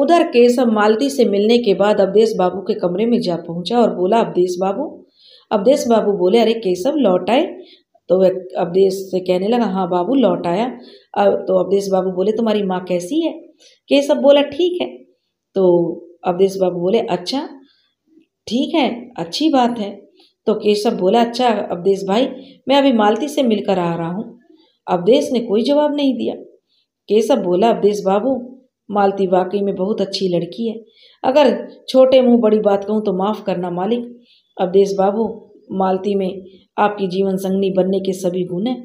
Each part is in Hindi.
उधर केशव मालती से मिलने के बाद अवधेश बाबू के कमरे में जा पहुंचा और बोला अवधेश बाबू अवधेश बाबू बोले अरे केशव लौट आए तो वह अवधेश से कहने लगा हाँ बाबू लौट आया अब तो अवधेश बाबू बोले तुम्हारी माँ कैसी है केशव बोला ठीक है तो अवधेश बाबू बोले अच्छा ठीक है अच्छी बात है तो केशव बोला अच्छा अवधेश भाई मैं अभी मालती से मिलकर आ रहा हूँ अवधेश ने कोई जवाब नहीं दिया केशव बोला अवधेश बाबू मालती वाकई में बहुत अच्छी लड़की है अगर छोटे मुंह बड़ी बात कहूँ तो माफ़ करना मालिक अब देश बाबू मालती में आपकी जीवन संगनी बनने के सभी गुण हैं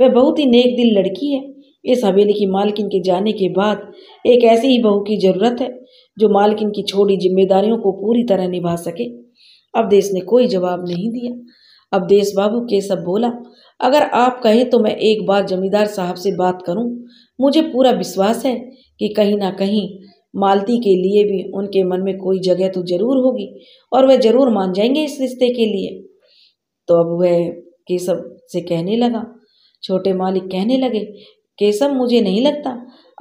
वह बहुत ही नेक दिल लड़की है इस हवेली की मालकिन के जाने के बाद एक ऐसी ही बहू की ज़रूरत है जो मालकिन की छोड़ी जिम्मेदारियों को पूरी तरह निभा सके अब देश ने कोई जवाब नहीं दिया अब देश बाबू के सब बोला अगर आप कहें तो मैं एक बार जमींदार साहब से बात करूं मुझे पूरा विश्वास है कि कहीं ना कहीं मालती के लिए भी उनके मन में कोई जगह तो ज़रूर होगी और वह ज़रूर मान जाएंगे इस रिश्ते के लिए तो अब वह केशव से कहने लगा छोटे मालिक कहने लगे केशव मुझे नहीं लगता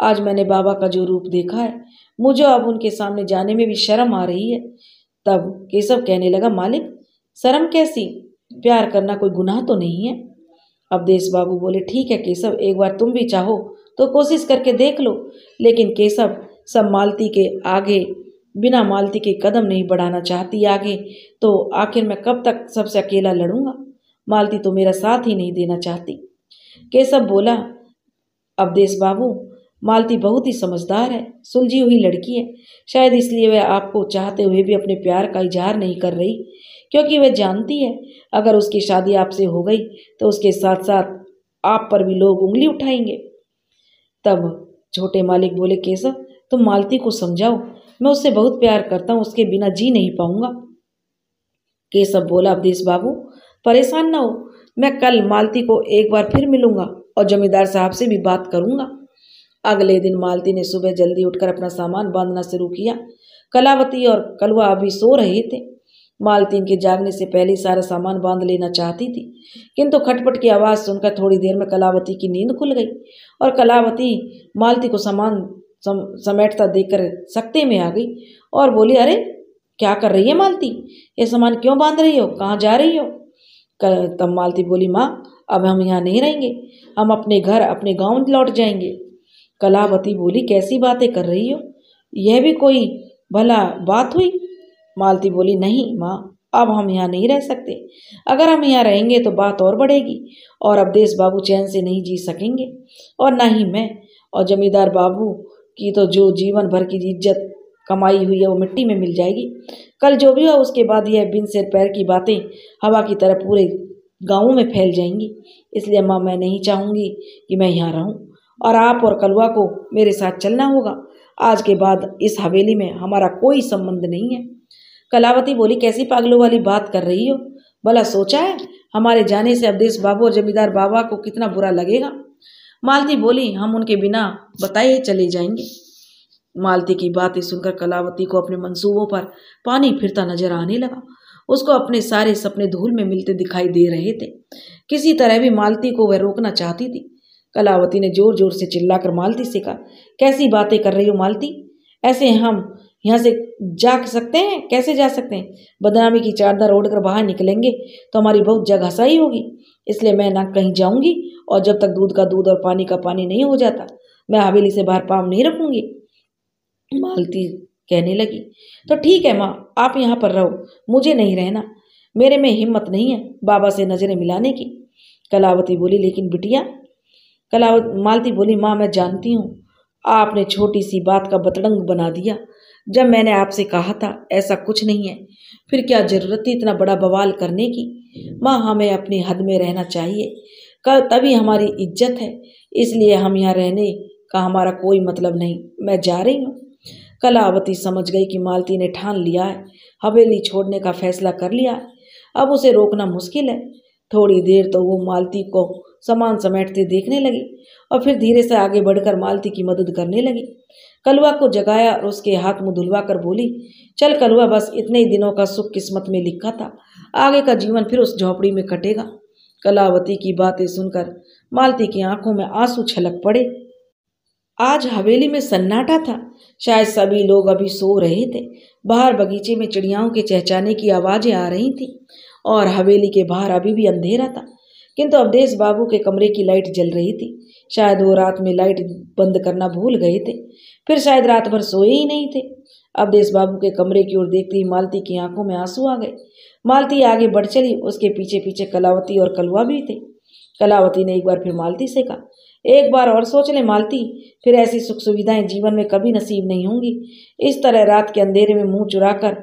आज मैंने बाबा का जो रूप देखा है मुझे अब उनके सामने जाने में भी शर्म आ रही है तब केशव कहने लगा मालिक शर्म कैसी प्यार करना कोई गुनाह तो नहीं है अवधेश बाबू बोले ठीक है केशव एक बार तुम भी चाहो तो कोशिश करके देख लो लेकिन केशव सब मालती के आगे बिना मालती के कदम नहीं बढ़ाना चाहती आगे तो आखिर मैं कब तक सबसे अकेला लड़ूंगा मालती तो मेरा साथ ही नहीं देना चाहती केशव बोला अवधेश बाबू मालती बहुत ही समझदार है सुलझी हुई लड़की है शायद इसलिए वह आपको चाहते हुए भी अपने प्यार का इजहार नहीं कर रही क्योंकि वह जानती है अगर उसकी शादी आपसे हो गई तो उसके साथ साथ आप पर भी लोग उंगली उठाएंगे तब छोटे मालिक बोले केसव तुम तो मालती को समझाओ मैं उससे बहुत प्यार करता हूँ उसके बिना जी नहीं पाऊंगा केसव बोला अवधेश बाबू परेशान ना हो मैं कल मालती को एक बार फिर मिलूंगा और जमींदार साहब से भी बात करूंगा अगले दिन मालती ने सुबह जल्दी उठकर अपना सामान बांधना शुरू किया कलावती और कलवा अभी सो रहे थे मालतीन के जागने से पहले सारा सामान बांध लेना चाहती थी किंतु खटपट की आवाज़ सुनकर थोड़ी देर में कलावती की नींद खुल गई और कलावती मालती को सामान सम, समेटता देखकर सकते में आ गई और बोली अरे क्या कर रही है मालती ये सामान क्यों बांध रही हो कहाँ जा रही हो तब मालती बोली माँ अब हम यहाँ नहीं रहेंगे हम अपने घर अपने गाँव लौट जाएंगे कलावती बोली कैसी बातें कर रही हो यह भी कोई भला बात हुई मालती बोली नहीं माँ अब हम यहाँ नहीं रह सकते अगर हम यहाँ रहेंगे तो बात और बढ़ेगी और अब देश बाबू चैन से नहीं जी सकेंगे और ना ही मैं और जमींदार बाबू की तो जो जीवन भर की इज्जत कमाई हुई है वो मिट्टी में मिल जाएगी कल जो भी हुआ उसके बाद यह बिन सिर पैर की बातें हवा की तरह पूरे गाँव में फैल जाएंगी इसलिए माँ मैं नहीं चाहूँगी कि मैं यहाँ रहूँ और आप और कलवा को मेरे साथ चलना होगा आज के बाद इस हवेली में हमारा कोई संबंध नहीं है कलावती बोली कैसी पागलों वाली बात कर रही हो भला सोचा है हमारे जाने से अब देश बाबू और जमींदार बाबा को कितना बुरा लगेगा मालती बोली हम उनके बिना बताए चले जाएंगे मालती की बातें सुनकर कलावती को अपने मंसूबों पर पानी फिरता नजर आने लगा उसको अपने सारे सपने धूल में मिलते दिखाई दे रहे थे किसी तरह भी मालती को वह रोकना चाहती थी कलावती ने जोर जोर से चिल्लाकर मालती से कहा कैसी बातें कर रही हो मालती ऐसे हम यहाँ से जा सकते हैं कैसे जा सकते हैं बदनामी की चारदार कर बाहर निकलेंगे तो हमारी बहुत जगह सही होगी इसलिए मैं ना कहीं जाऊंगी और जब तक दूध का दूध और पानी का पानी नहीं हो जाता मैं हवेली से बाहर पाँव नहीं रखूंगी मालती कहने लगी तो ठीक है माँ आप यहाँ पर रहो मुझे नहीं रहना मेरे में हिम्मत नहीं है बाबा से नज़रें मिलाने की कलावती बोली लेकिन बिटिया कलावत मालती बोली माँ मैं जानती हूँ आपने छोटी सी बात का बतड़ंग बना दिया जब मैंने आपसे कहा था ऐसा कुछ नहीं है फिर क्या ज़रूरत थी इतना बड़ा बवाल करने की माँ हमें अपनी हद में रहना चाहिए कल तभी हमारी इज्जत है इसलिए हम यहाँ रहने का हमारा कोई मतलब नहीं मैं जा रही हूँ कलावती समझ गई कि मालती ने ठान लिया है हवेली छोड़ने का फैसला कर लिया है अब उसे रोकना मुश्किल है थोड़ी देर तो वो मालती को सामान समेटते देखने लगी और फिर धीरे से आगे बढ़कर मालती की मदद करने लगी कलुआ को जगाया और उसके हाथ मुँह धुलवा कर बोली चल कलुआ बस इतने ही दिनों का सुख किस्मत में लिखा था आगे का जीवन फिर उस झोंपड़ी में कटेगा कलावती की बातें सुनकर मालती की आंखों में आंसू छलक पड़े आज हवेली में सन्नाटा था शायद सभी लोग अभी सो रहे थे बाहर बगीचे में चिड़ियाओं के चहचाने की आवाज़ें आ रही थीं और हवेली के बाहर अभी भी अंधेरा था किंतु अब देश बाबू के कमरे की लाइट जल रही थी शायद वो रात में लाइट बंद करना भूल गए थे फिर शायद रात भर सोए ही नहीं थे अब देश बाबू के कमरे की ओर देखते ही मालती की आंखों में आंसू आ गए मालती आगे बढ़ चली उसके पीछे पीछे कलावती और कलुआ भी थे कलावती ने एक बार फिर मालती से कहा एक बार और सोच ले मालती फिर ऐसी सुख सुविधाएं जीवन में कभी नसीब नहीं होंगी इस तरह रात के अंधेरे में मुंह चुराकर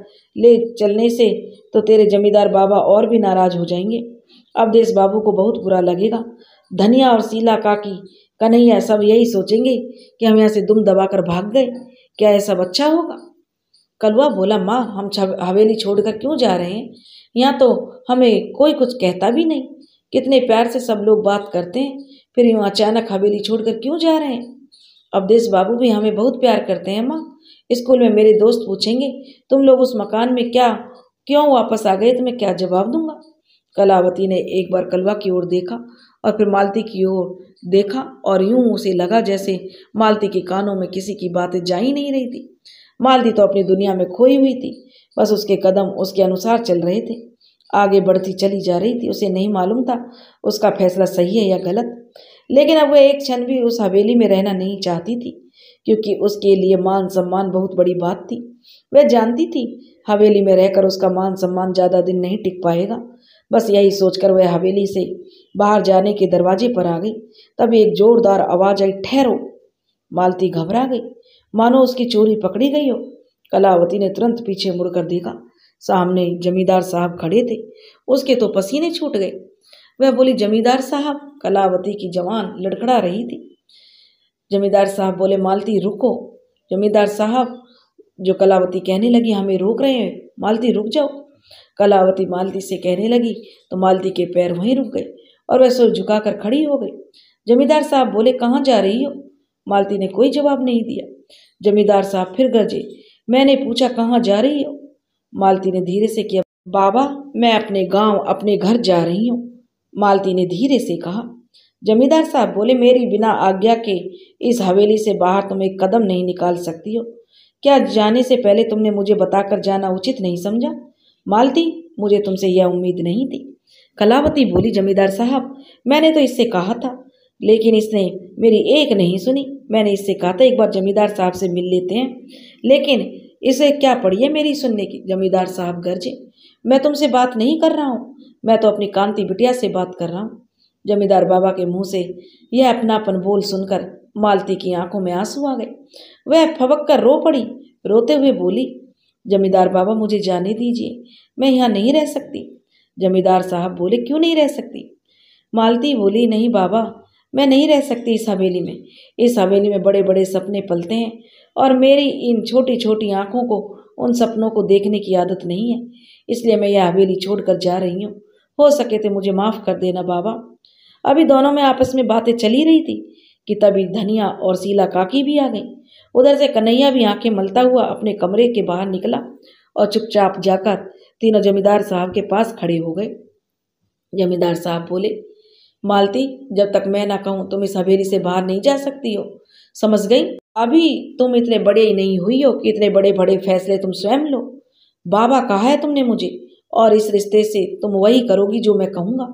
ले चलने से तो तेरे जमींदार बाबा और भी नाराज हो जाएंगे अब देश बाबू को बहुत बुरा लगेगा धनिया और शीला काकी कन्हैया सब यही सोचेंगे कि हम यहाँ से दुम दबाकर भाग गए क्या यह सब अच्छा होगा कलवा बोला माँ हम हवेली छोड़कर क्यों जा रहे हैं यहाँ तो हमें कोई कुछ कहता भी नहीं कितने प्यार से सब लोग बात करते हैं फिर यूँ अचानक हवेली छोड़कर क्यों जा रहे हैं अब देश बाबू भी हमें बहुत प्यार करते हैं माँ स्कूल में मेरे दोस्त पूछेंगे तुम लोग उस मकान में क्या क्यों वापस आ गए तो मैं क्या जवाब दूंगा कलावती ने एक बार कलवा की ओर देखा और फिर मालती की ओर देखा और यूं उसे लगा जैसे मालती के कानों में किसी की बातें जा ही नहीं रही थी मालती तो अपनी दुनिया में खोई हुई थी बस उसके कदम उसके अनुसार चल रहे थे आगे बढ़ती चली जा रही थी उसे नहीं मालूम था उसका फैसला सही है या गलत लेकिन अब वह एक क्षण भी उस हवेली में रहना नहीं चाहती थी क्योंकि उसके लिए मान सम्मान बहुत बड़ी बात थी वह जानती थी हवेली में रहकर उसका मान सम्मान ज़्यादा दिन नहीं टिक पाएगा बस यही सोचकर वह हवेली से बाहर जाने के दरवाजे पर आ गई तब एक जोरदार आवाज आई ठहरो मालती घबरा गई मानो उसकी चोरी पकड़ी गई हो कलावती ने तुरंत पीछे मुड़कर देखा सामने जमींदार साहब खड़े थे उसके तो पसीने छूट गए वह बोली जमींदार साहब कलावती की जवान लड़खड़ा रही थी जमींदार साहब बोले मालती रुको जमींदार साहब जो कलावती कहने लगी हमें रोक रहे हैं मालती रुक जाओ कलावती मालती से कहने लगी तो मालती के पैर वहीं रुक गए और वह सो झुकाकर खड़ी हो गई जमींदार साहब बोले कहाँ जा रही हो मालती ने कोई जवाब नहीं दिया जमींदार साहब फिर गरजे मैंने पूछा कहाँ जा रही हो मालती ने धीरे से किया बाबा मैं अपने गांव अपने घर जा रही हूँ मालती ने धीरे से कहा जमींदार साहब बोले मेरी बिना आज्ञा के इस हवेली से बाहर तुम एक कदम नहीं निकाल सकती हो क्या जाने से पहले तुमने मुझे बताकर जाना उचित नहीं समझा मालती मुझे तुमसे यह उम्मीद नहीं थी कलावती बोली जमींदार साहब मैंने तो इससे कहा था लेकिन इसने मेरी एक नहीं सुनी मैंने इससे कहा था एक बार जमींदार साहब से मिल लेते हैं लेकिन इसे क्या पड़ी है मेरी सुनने की जमींदार साहब गर्जे मैं तुमसे बात नहीं कर रहा हूँ मैं तो अपनी कांति बिटिया से बात कर रहा हूँ जमींदार बाबा के मुंह से यह अपनापन बोल सुनकर मालती की आंखों में आंसू आ गए वह फबक कर रो पड़ी रोते हुए बोली जमींदार बाबा मुझे जाने दीजिए मैं यहाँ नहीं रह सकती जमींदार साहब बोले क्यों नहीं रह सकती मालती बोली नहीं बाबा मैं नहीं रह सकती इस हवेली में इस हवेली में बड़े बड़े सपने पलते हैं और मेरी इन छोटी छोटी आँखों को उन सपनों को देखने की आदत नहीं है इसलिए मैं यह हवेली छोड़कर जा रही हूँ हो सके तो मुझे माफ़ कर देना बाबा अभी दोनों में आपस में बातें चली रही थी कि तभी धनिया और सीला काकी भी आ गई उधर से कन्हैया भी आंखें मलता हुआ अपने कमरे के बाहर निकला और चुपचाप जाकर तीनों जमींदार साहब के पास खड़े हो गए जमींदार साहब बोले मालती जब तक मैं ना कहूँ तुम इस हवेली से बाहर नहीं जा सकती हो समझ गई अभी तुम इतने बड़े ही नहीं हुई हो कि इतने बड़े बड़े फैसले तुम स्वयं लो बाबा कहा है तुमने मुझे और इस रिश्ते से तुम वही करोगी जो मैं कहूँगा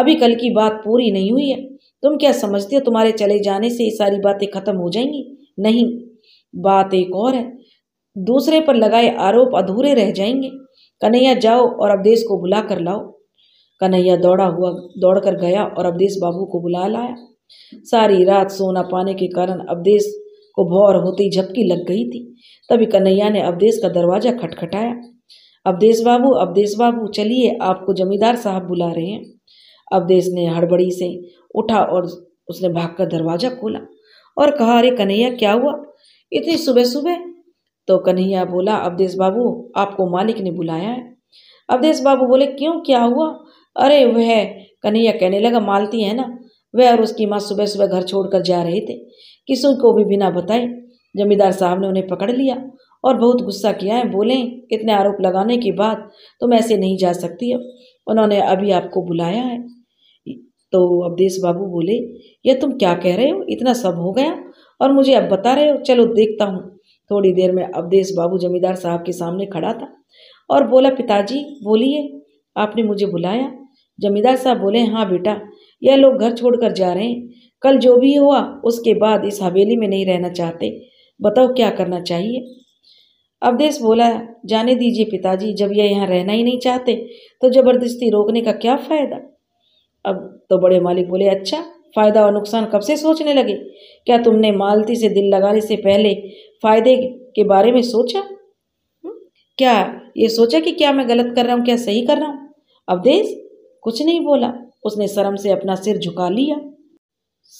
अभी कल की बात पूरी नहीं हुई है तुम क्या समझते हो तुम्हारे चले जाने से ये सारी बातें खत्म हो जाएंगी नहीं बात एक और है दूसरे पर लगाए आरोप अधूरे रह जाएंगे कन्हैया जाओ और अवधेश को बुला कर लाओ कन्हैया दौड़ा हुआ दौड़ कर गया और अवधेश बाबू को बुला लाया सारी रात सोना पाने के कारण अवधेश को भौर होते ही झपकी लग गई थी तभी कन्हैया ने अवधेश का दरवाजा खटखटाया अवधेश बाबू अवधेश बाबू चलिए आपको जमींदार साहब बुला रहे हैं अवधेश ने हड़बड़ी से उठा और उसने भागकर दरवाजा खोला और कहा अरे कन्हैया क्या हुआ इतनी सुबह सुबह तो कन्हैया बोला अवधेश बाबू आपको मालिक ने बुलाया है अवधेश बाबू बोले क्यों क्या हुआ अरे वह कन्हैया कहने लगा मालती है ना वह और उसकी माँ सुबह सुबह घर छोड़कर जा रहे थे किसी को भी बिना बताए जमींदार साहब ने उन्हें पकड़ लिया और बहुत गुस्सा किया है बोले इतने आरोप लगाने के बाद तुम तो ऐसे नहीं जा सकती अब उन्होंने अभी आपको बुलाया है तो अवधेश बाबू बोले यह तुम क्या कह रहे हो इतना सब हो गया और मुझे अब बता रहे हो चलो देखता हूँ थोड़ी देर में अवधेश बाबू जमींदार साहब के सामने खड़ा था और बोला पिताजी बोलिए आपने मुझे बुलाया जमींदार साहब बोले हाँ बेटा यह लोग घर छोड़कर जा रहे हैं कल जो भी हुआ उसके बाद इस हवेली में नहीं रहना चाहते बताओ क्या करना चाहिए अवधेश बोला जाने दीजिए पिताजी जब यह यहाँ रहना ही नहीं चाहते तो ज़बरदस्ती रोकने का क्या फ़ायदा अब तो बड़े मालिक बोले अच्छा फ़ायदा और नुकसान कब से सोचने लगे क्या तुमने मालती से दिल लगाने से पहले फ़ायदे के बारे में सोचा हम्म? क्या ये सोचा कि क्या मैं गलत कर रहा हूँ क्या सही कर रहा हूँ अवधेश कुछ नहीं बोला उसने शर्म से अपना सिर झुका लिया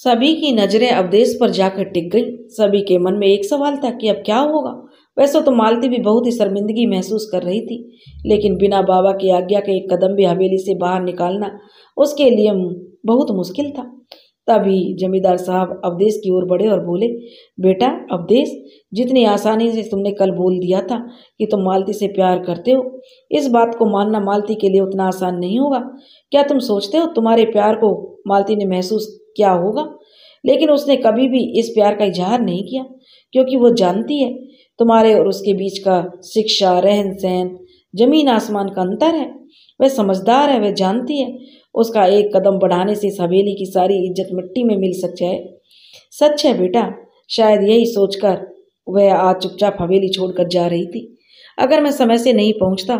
सभी की नज़रें अवदेश पर जाकर टिक गई सभी के मन में एक सवाल था कि अब क्या होगा वैसे तो मालती भी बहुत ही शर्मिंदगी महसूस कर रही थी लेकिन बिना बाबा की आज्ञा के एक कदम भी हवेली से बाहर निकालना उसके लिए बहुत मुश्किल था तभी जमींदार साहब अवदेश की ओर बढ़े और बोले बेटा अवदेश जितनी आसानी से तुमने कल बोल दिया था कि तुम मालती से प्यार करते हो इस बात को मानना मालती के लिए उतना आसान नहीं होगा क्या तुम सोचते हो तुम्हारे प्यार को मालती ने महसूस क्या होगा लेकिन उसने कभी भी इस प्यार का इजहार नहीं किया क्योंकि वो जानती है तुम्हारे और उसके बीच का शिक्षा रहन सहन जमीन आसमान का अंतर है वह समझदार है वह जानती है उसका एक कदम बढ़ाने से इस हवेली की सारी इज्जत मिट्टी में मिल सक जाए सच है बेटा शायद यही सोचकर वह आज चुपचाप हवेली छोड़कर जा रही थी अगर मैं समय से नहीं पहुंचता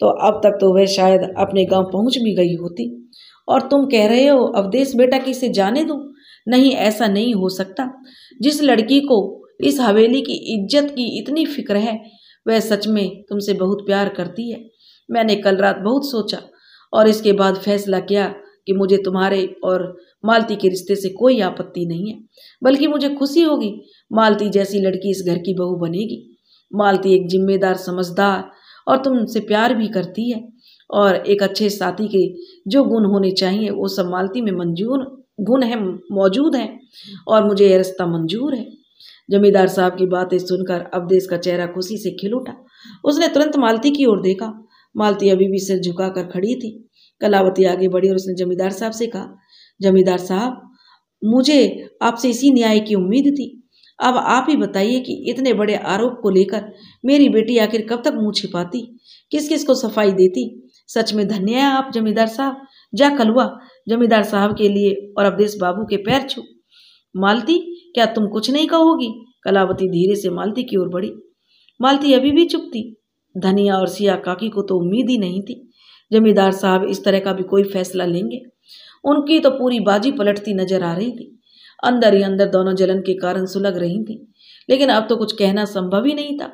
तो अब तक तो वह शायद अपने गांव पहुंच भी गई होती और तुम कह रहे हो अवदेश बेटा कि इसे जाने दो नहीं ऐसा नहीं हो सकता जिस लड़की को इस हवेली की इज्जत की इतनी फिक्र है वह सच में तुमसे बहुत प्यार करती है मैंने कल रात बहुत सोचा और इसके बाद फैसला किया कि मुझे तुम्हारे और मालती के रिश्ते से कोई आपत्ति नहीं है बल्कि मुझे खुशी होगी मालती जैसी लड़की इस घर की बहू बनेगी मालती एक जिम्मेदार समझदार और तुमसे प्यार भी करती है और एक अच्छे साथी के जो गुण होने चाहिए वो सब मालती में मंजूर गुण है मौजूद हैं और मुझे यह रास्ता मंजूर है जमींदार साहब की बातें सुनकर अवदेश का चेहरा खुशी से खिल उठा उसने तुरंत मालती की ओर देखा मालती अभी भी सिर झुकाकर खड़ी थी कलावती आगे बढ़ी और उसने जमींदार साहब से कहा जमींदार साहब मुझे आपसे इसी न्याय की उम्मीद थी अब आप ही बताइए कि इतने बड़े आरोप को लेकर मेरी बेटी आखिर कब तक मुँह छिपाती किस किस को सफाई देती सच में धन्य है आप जमींदार साहब जा कलुआ जमींदार साहब के लिए और अवधेश बाबू के पैर छू मालती क्या तुम कुछ नहीं कहोगी कलावती धीरे से मालती की ओर बढ़ी मालती अभी भी चुप थी धनिया और सिया काकी को तो उम्मीद ही नहीं थी जमींदार साहब इस तरह का भी कोई फैसला लेंगे उनकी तो पूरी बाजी पलटती नजर आ रही थी अंदर ही अंदर दोनों जलन के कारण सुलग रही थी लेकिन अब तो कुछ कहना संभव ही नहीं था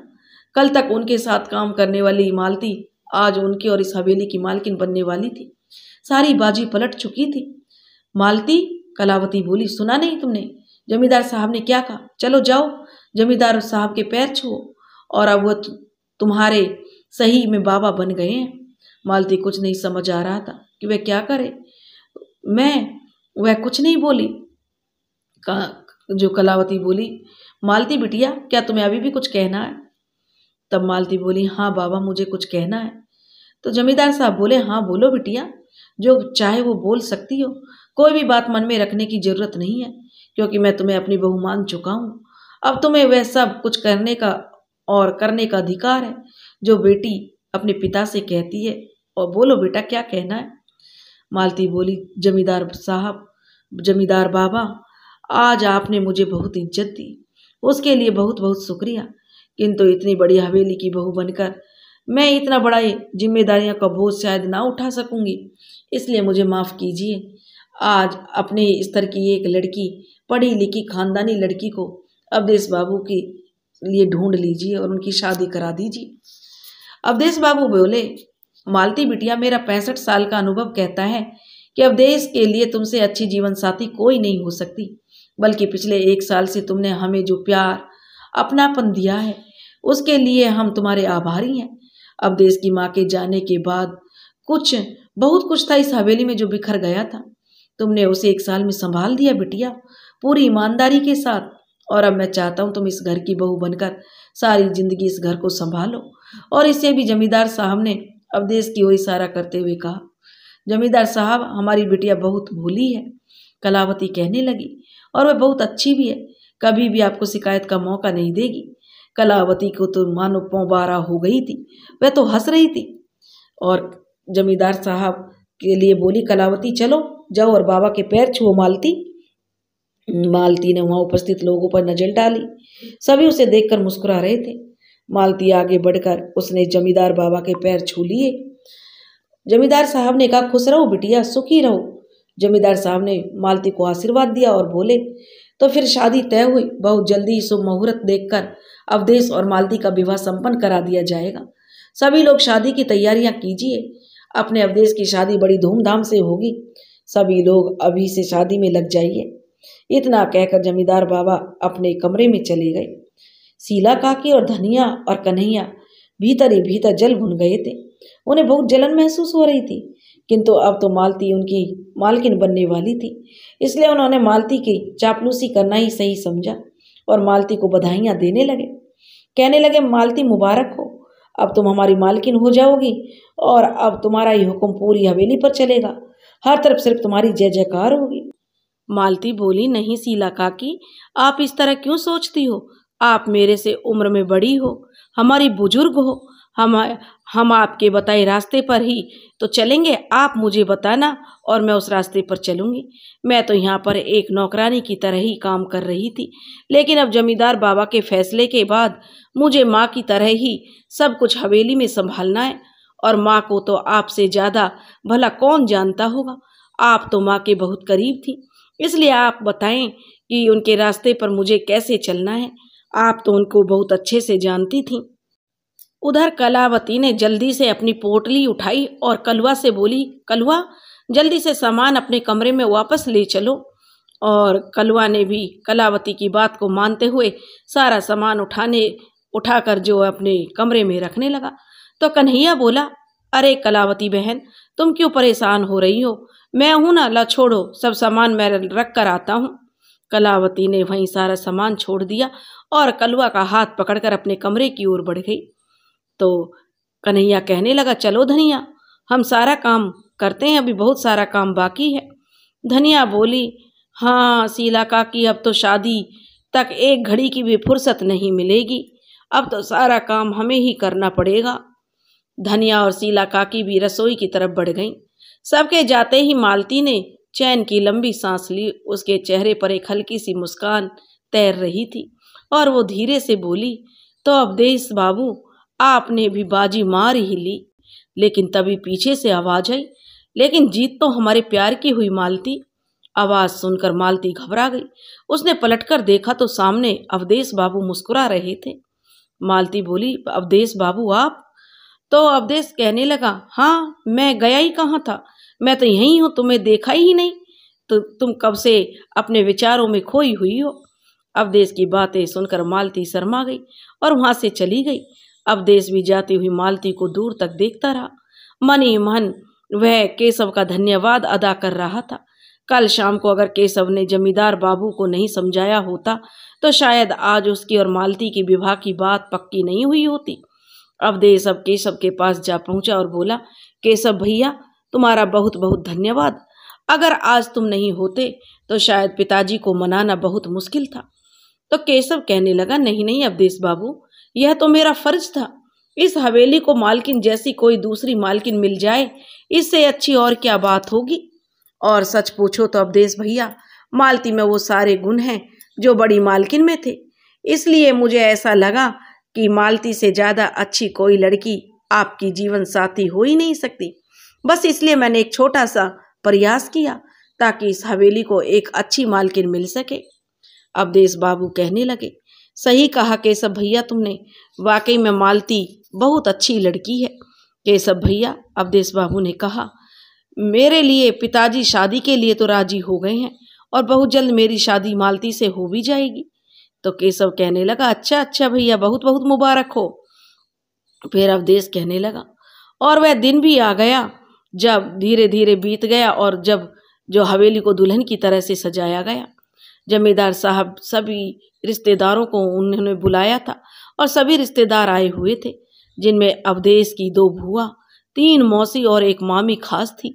कल तक उनके साथ काम करने वाली मालती आज उनकी और इस हवेली की मालकिन बनने वाली थी सारी बाजी पलट चुकी थी मालती कलावती बोली सुना नहीं तुमने जमींदार साहब ने क्या कहा चलो जाओ जमींदार साहब के पैर छुओ और अब वह तुम्हारे सही में बाबा बन गए हैं मालती कुछ नहीं समझ आ रहा था कि वह क्या करे मैं वह कुछ नहीं बोली का जो कलावती बोली मालती बिटिया क्या तुम्हें अभी भी कुछ कहना है तब मालती बोली हाँ बाबा मुझे कुछ कहना है तो जमींदार साहब बोले हाँ बोलो बिटिया जो चाहे वो बोल सकती हो कोई भी बात मन में रखने की जरूरत नहीं है क्योंकि मैं तुम्हें अपनी बहू मान चुका हूँ अब तुम्हें वह सब कुछ करने का और करने का अधिकार है जो बेटी अपने पिता से कहती है और बोलो बेटा क्या कहना है मालती बोली जमींदार साहब जमींदार बाबा आज आपने मुझे बहुत इज्जत दी उसके लिए बहुत बहुत शुक्रिया किंतु इतनी बड़ी हवेली की बहू बनकर मैं इतना बड़ा जिम्मेदारियों का बोझ शायद ना उठा सकूंगी इसलिए मुझे माफ़ कीजिए आज अपने स्तर की एक लड़की पढ़ी लिखी खानदानी लड़की को अवधेश बाबू के लिए ढूंढ लीजिए और उनकी शादी करा दीजिए अवधेश बाबू बोले मालती बिटिया मेरा पैंसठ साल का अनुभव कहता है कि अवधेश के लिए तुमसे अच्छी जीवन साथी कोई नहीं हो सकती बल्कि पिछले एक साल से तुमने हमें जो प्यार अपनापन दिया है उसके लिए हम तुम्हारे आभारी हैं अवधेश की माँ के जाने के बाद कुछ बहुत कुछ था इस हवेली में जो बिखर गया था तुमने उसे एक साल में संभाल दिया बिटिया पूरी ईमानदारी के साथ और अब मैं चाहता हूँ तुम इस घर की बहू बनकर सारी जिंदगी इस घर को संभालो और इसे भी जमींदार साहब ने अवदेश की ओर इशारा करते हुए कहा जमींदार साहब हमारी बिटिया बहुत भोली है कलावती कहने लगी और वह बहुत अच्छी भी है कभी भी आपको शिकायत का मौका नहीं देगी कलावती को तो मानो पौबारा हो गई थी वह तो हंस रही थी और जमींदार साहब के लिए बोली कलावती चलो जाओ और बाबा के पैर छुओ मालती मालती ने वहाँ उपस्थित लोगों पर नजर डाली सभी उसे देखकर मुस्कुरा रहे थे मालती आगे बढ़कर उसने जमींदार बाबा के पैर छू लिए जमींदार साहब ने कहा खुश रहो बिटिया सुखी रहो जमींदार साहब ने मालती को आशीर्वाद दिया और बोले तो फिर शादी तय हुई बहुत जल्दी इस मुहूर्त देखकर अवधेश और मालती का विवाह संपन्न करा दिया जाएगा सभी लोग शादी की तैयारियां कीजिए अपने अवधेश की शादी बड़ी धूमधाम से होगी सभी लोग अभी से शादी में लग जाइए इतना कहकर जमींदार बाबा अपने कमरे में चले गए सीला काकी और धनिया और कन्हैया भीतर ही भीतर जल भुन गए थे उन्हें बहुत जलन महसूस हो रही थी किंतु अब तो मालती उनकी मालकिन बनने वाली थी इसलिए उन्होंने मालती की चापलूसी करना ही सही समझा और मालती को बधाइयाँ देने लगे कहने लगे मालती मुबारक हो अब तुम हमारी मालकिन हो जाओगी और अब तुम्हारा ही हुक्म पूरी हवेली पर चलेगा हर तरफ सिर्फ तुम्हारी जय जयकार होगी मालती बोली नहीं सीला काकी आप इस तरह क्यों सोचती हो आप मेरे से उम्र में बड़ी हो हमारी बुजुर्ग हो हम हम आपके बताए रास्ते पर ही तो चलेंगे आप मुझे बताना और मैं उस रास्ते पर चलूँगी मैं तो यहाँ पर एक नौकरानी की तरह ही काम कर रही थी लेकिन अब जमींदार बाबा के फैसले के बाद मुझे माँ की तरह ही सब कुछ हवेली में संभालना है और माँ को तो आपसे ज़्यादा भला कौन जानता होगा आप तो माँ के बहुत करीब थी इसलिए आप बताएं कि उनके रास्ते पर मुझे कैसे चलना है आप तो उनको बहुत अच्छे से जानती थी उधर कलावती ने जल्दी से अपनी पोटली उठाई और कलवा से बोली कलवा जल्दी से सामान अपने कमरे में वापस ले चलो और कलवा ने भी कलावती की बात को मानते हुए सारा सामान उठाने उठाकर जो अपने कमरे में रखने लगा तो कन्हैया बोला अरे कलावती बहन तुम क्यों परेशान हो रही हो मैं हूं ना ला छोड़ो सब सामान मैं रख कर आता हूँ कलावती ने वहीं सारा सामान छोड़ दिया और कलुआ का हाथ पकड़कर अपने कमरे की ओर बढ़ गई तो कन्हैया कहने लगा चलो धनिया हम सारा काम करते हैं अभी बहुत सारा काम बाकी है धनिया बोली हाँ सीला का की अब तो शादी तक एक घड़ी की भी फुर्सत नहीं मिलेगी अब तो सारा काम हमें ही करना पड़ेगा धनिया और सीला काकी भी रसोई की तरफ बढ़ गईं सबके जाते ही मालती ने चैन की लंबी सांस ली उसके चेहरे पर एक हल्की सी मुस्कान तैर रही थी और वो धीरे से बोली तो अब देश बाबू आपने भी बाजी मार ही ली लेकिन तभी पीछे से आवाज़ आई लेकिन जीत तो हमारे प्यार की हुई मालती आवाज़ सुनकर मालती घबरा गई उसने पलटकर देखा तो सामने अवदेश बाबू मुस्कुरा रहे थे मालती बोली अवदेश बाबू आप तो अवधेश कहने लगा हाँ मैं गया ही कहाँ था मैं तो यहीं हूँ तुम्हें देखा ही नहीं तो तुम कब से अपने विचारों में खोई हुई हो अवधेश की बातें सुनकर मालती शर्मा गई और वहाँ से चली गई अवदेश भी जाती हुई मालती को दूर तक देखता रहा मन ही मन वह केशव का धन्यवाद अदा कर रहा था कल शाम को अगर केशव ने जमींदार बाबू को नहीं समझाया होता तो शायद आज उसकी और मालती की विवाह की बात पक्की नहीं हुई होती अवधेय केशव के पास जा पहुंचा और बोला केशव भैया तुम्हारा बहुत बहुत धन्यवाद अगर आज तुम नहीं होते तो शायद पिताजी को मनाना बहुत मुश्किल था तो केशव कहने लगा नहीं नहीं अवधेश बाबू यह तो मेरा फर्ज था इस हवेली को मालकिन जैसी कोई दूसरी मालकिन मिल जाए इससे अच्छी और क्या बात होगी और सच पूछो तो अवधेश भैया मालती में वो सारे गुण हैं जो बड़ी मालकिन में थे इसलिए मुझे ऐसा लगा कि मालती से ज़्यादा अच्छी कोई लड़की आपकी जीवन साथी हो ही नहीं सकती बस इसलिए मैंने एक छोटा सा प्रयास किया ताकि इस हवेली को एक अच्छी मालकिन मिल सके अब देश बाबू कहने लगे सही कहा केशव भैया तुमने वाकई में मालती बहुत अच्छी लड़की है केशव भैया अवधेश बाबू ने कहा मेरे लिए पिताजी शादी के लिए तो राजी हो गए हैं और बहुत जल्द मेरी शादी मालती से हो भी जाएगी तो केशव कहने लगा अच्छा अच्छा भैया बहुत बहुत मुबारक हो फिर अवधेश कहने लगा और वह दिन भी आ गया जब धीरे धीरे बीत गया और जब जो हवेली को दुल्हन की तरह से सजाया गया जमींदार साहब सभी रिश्तेदारों को उन्होंने बुलाया था और सभी रिश्तेदार आए हुए थे जिनमें अवधेश की दो भुआ तीन मौसी और एक मामी खास थी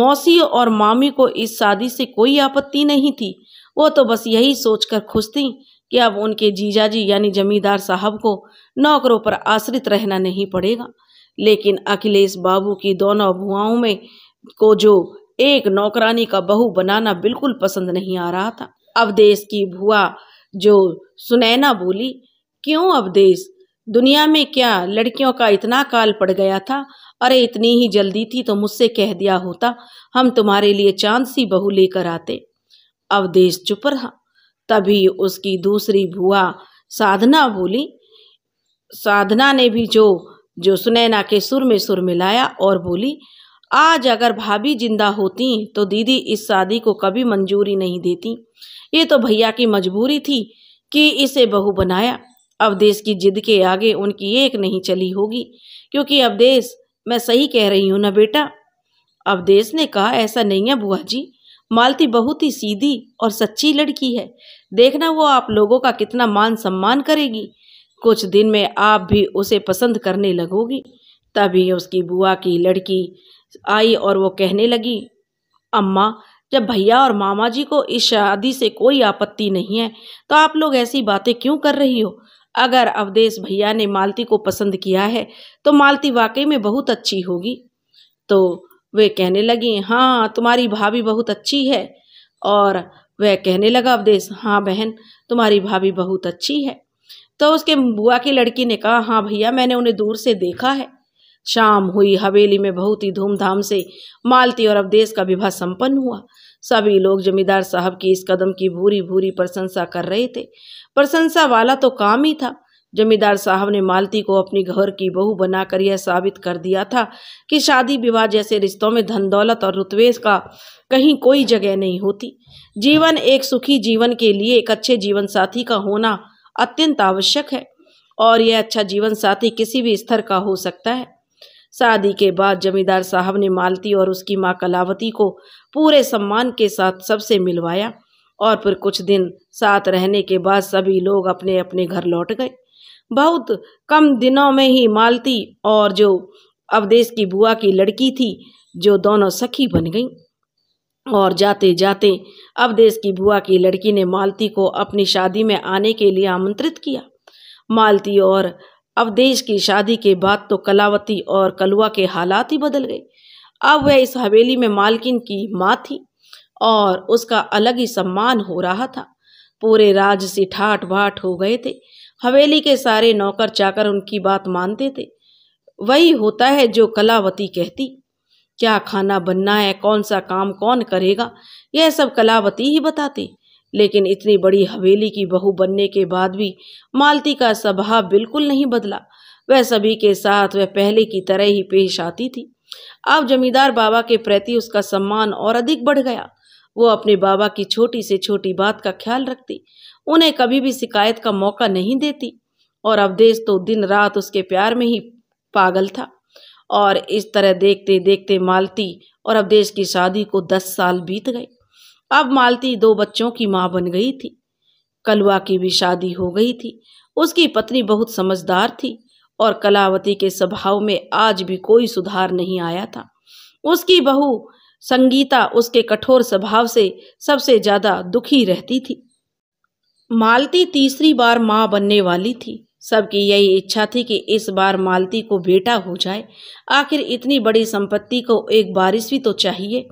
मौसी और मामी को इस शादी से कोई आपत्ति नहीं थी वो तो बस यही सोचकर खुश थीं कि अब उनके जीजा जी यानी जमींदार साहब को नौकरों पर आश्रित रहना नहीं पड़ेगा लेकिन अखिलेश बाबू की दोनों भुआओं में को जो एक नौकरानी का बहू बनाना बिल्कुल पसंद नहीं आ रहा था अवदेश की भुआ जो सुनैना बोली क्यों अवदेश दुनिया में क्या लड़कियों का इतना काल पड़ गया था अरे इतनी ही जल्दी थी तो मुझसे कह दिया होता हम तुम्हारे लिए चांद सी बहू लेकर आते अवदेश चुप रहा तभी उसकी दूसरी बुआ साधना बोली साधना ने भी जो जो सुनैना के सुर में सुर मिलाया और बोली आज अगर भाभी जिंदा होती तो दीदी इस शादी को कभी मंजूरी नहीं देती ये तो भैया की मजबूरी थी कि इसे बहू बनाया अब देश की जिद के आगे उनकी एक नहीं चली होगी क्योंकि अब देश मैं सही कह रही हूँ ना बेटा अब देश ने कहा ऐसा नहीं है बुआ जी मालती बहुत ही सीधी और सच्ची लड़की है देखना वो आप लोगों का कितना मान सम्मान करेगी कुछ दिन में आप भी उसे पसंद करने लगोगी तभी उसकी बुआ की लड़की आई और वो कहने लगी अम्मा जब भैया और मामा जी को इस शादी से कोई आपत्ति नहीं है तो आप लोग ऐसी बातें क्यों कर रही हो अगर अवदेश भैया ने मालती को पसंद किया है तो मालती वाकई में बहुत अच्छी होगी तो वे कहने लगी हाँ तुम्हारी भाभी बहुत अच्छी है और वह कहने लगा अवदेश हाँ बहन तुम्हारी भाभी बहुत अच्छी है तो उसके बुआ की लड़की ने कहा हाँ भैया मैंने उन्हें दूर से देखा है शाम हुई हवेली में बहुत ही धूमधाम से मालती और अवदेश का विवाह संपन्न हुआ सभी लोग जमींदार साहब की इस कदम की भूरी भूरी प्रशंसा कर रहे थे प्रशंसा वाला तो काम ही था जमींदार साहब ने मालती को अपनी घर की बहू बनाकर यह साबित कर दिया था कि शादी विवाह जैसे रिश्तों में धन दौलत और रुतवेश का कहीं कोई जगह नहीं होती जीवन एक सुखी जीवन के लिए एक अच्छे जीवन साथी का होना अत्यंत आवश्यक है और यह अच्छा जीवन साथी किसी भी स्तर का हो सकता है शादी के बाद जमींदार साहब ने मालती और उसकी माँ कलावती को पूरे सम्मान के साथ सबसे मिलवाया और फिर कुछ दिन साथ रहने के बाद सभी लोग अपने अपने घर लौट गए बहुत कम दिनों में ही मालती और जो अवदेश की बुआ की लड़की थी जो दोनों सखी बन गईं और जाते जाते अवदेश की बुआ की लड़की ने मालती को अपनी शादी में आने के लिए आमंत्रित किया मालती और अवदेश की शादी के बाद तो कलावती और कलुआ के हालात ही बदल गए अब वह इस हवेली में मालकिन की माँ थी और उसका अलग ही सम्मान हो रहा था पूरे राज से ठाट बाट हो गए थे हवेली के सारे नौकर चाकर उनकी बात मानते थे वही होता है जो कलावती कहती क्या खाना बनना है कौन सा काम कौन करेगा यह सब कलावती ही बताती लेकिन इतनी बड़ी हवेली की बहू बनने के बाद भी मालती का स्वभाव बिल्कुल नहीं बदला वह सभी के साथ वह पहले की तरह ही पेश आती थी अब जमींदार बाबा के प्रति उसका सम्मान और अधिक बढ़ गया वो अपने बाबा की छोटी से छोटी बात का ख्याल रखती उन्हें कभी भी शिकायत का मौका नहीं देती और अवधेश तो दिन रात उसके प्यार में ही पागल था और इस तरह देखते देखते मालती और अवधेश की शादी को दस साल बीत गए अब मालती दो बच्चों की माँ बन गई थी कलवा की भी शादी हो गई थी उसकी पत्नी बहुत समझदार थी और कलावती के स्वभाव में आज भी कोई सुधार नहीं आया था उसकी बहू संगीता उसके कठोर स्वभाव से सबसे ज़्यादा दुखी रहती थी मालती तीसरी बार माँ बनने वाली थी सबकी यही इच्छा थी कि इस बार मालती को बेटा हो जाए आखिर इतनी बड़ी संपत्ति को एक बारिश भी तो चाहिए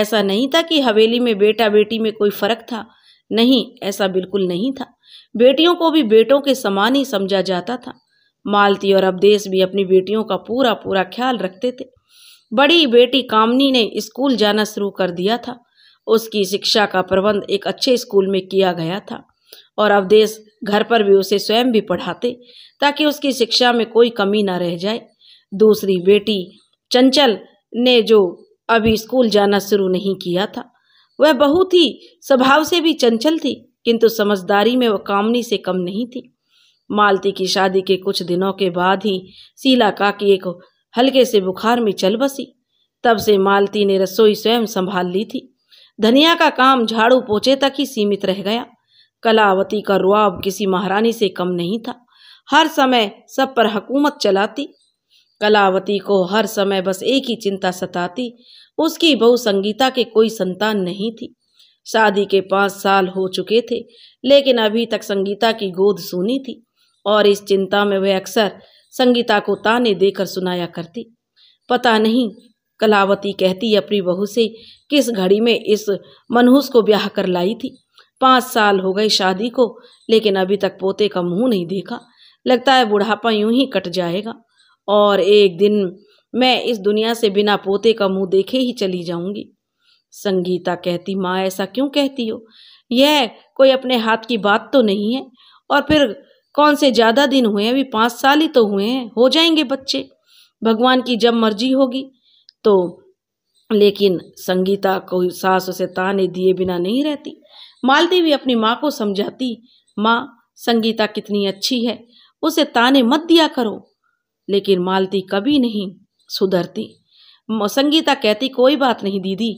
ऐसा नहीं था कि हवेली में बेटा बेटी में कोई फर्क था नहीं ऐसा बिल्कुल नहीं था बेटियों को भी बेटों के समान ही समझा जाता था मालती और अवदेश भी अपनी बेटियों का पूरा पूरा ख्याल रखते थे बड़ी बेटी कामनी ने स्कूल जाना शुरू कर दिया था उसकी शिक्षा का प्रबंध एक अच्छे स्कूल में किया गया था और अवधेश घर पर भी उसे स्वयं भी पढ़ाते ताकि उसकी शिक्षा में कोई कमी ना रह जाए दूसरी बेटी चंचल ने जो अभी स्कूल जाना शुरू नहीं किया था वह बहुत ही स्वभाव से भी चंचल थी किंतु समझदारी में वह कामनी से कम नहीं थी मालती की शादी के कुछ दिनों के बाद ही शीला काकी एक हल्के से बुखार में चल बसी तब से मालती ने रसोई स्वयं संभाल ली थी धनिया का काम झाड़ू पोछे तक ही सीमित रह गया कलावती का रुआब किसी महारानी से कम नहीं था हर समय सब पर हकूमत चलाती कलावती को हर समय बस एक ही चिंता सताती उसकी बहू संगीता के कोई संतान नहीं थी शादी के पाँच साल हो चुके थे लेकिन अभी तक संगीता की गोद सुनी थी और इस चिंता में वह अक्सर संगीता को ताने देकर सुनाया करती पता नहीं कलावती कहती अपनी बहू से किस घड़ी में इस मनहूस को ब्याह कर लाई थी पाँच साल हो गए शादी को लेकिन अभी तक पोते का मुंह नहीं देखा लगता है बुढ़ापा यूं ही कट जाएगा और एक दिन मैं इस दुनिया से बिना पोते का मुंह देखे ही चली जाऊंगी संगीता कहती माँ ऐसा क्यों कहती हो यह कोई अपने हाथ की बात तो नहीं है और फिर कौन से ज़्यादा दिन हुए हैं अभी पाँच साल ही तो हुए हैं हो जाएंगे बच्चे भगवान की जब मर्जी होगी तो लेकिन संगीता को सास से ताने दिए बिना नहीं रहती मालती भी अपनी माँ को समझाती माँ संगीता कितनी अच्छी है उसे ताने मत दिया करो लेकिन मालती कभी नहीं सुधरती संगीता कहती कोई बात नहीं दीदी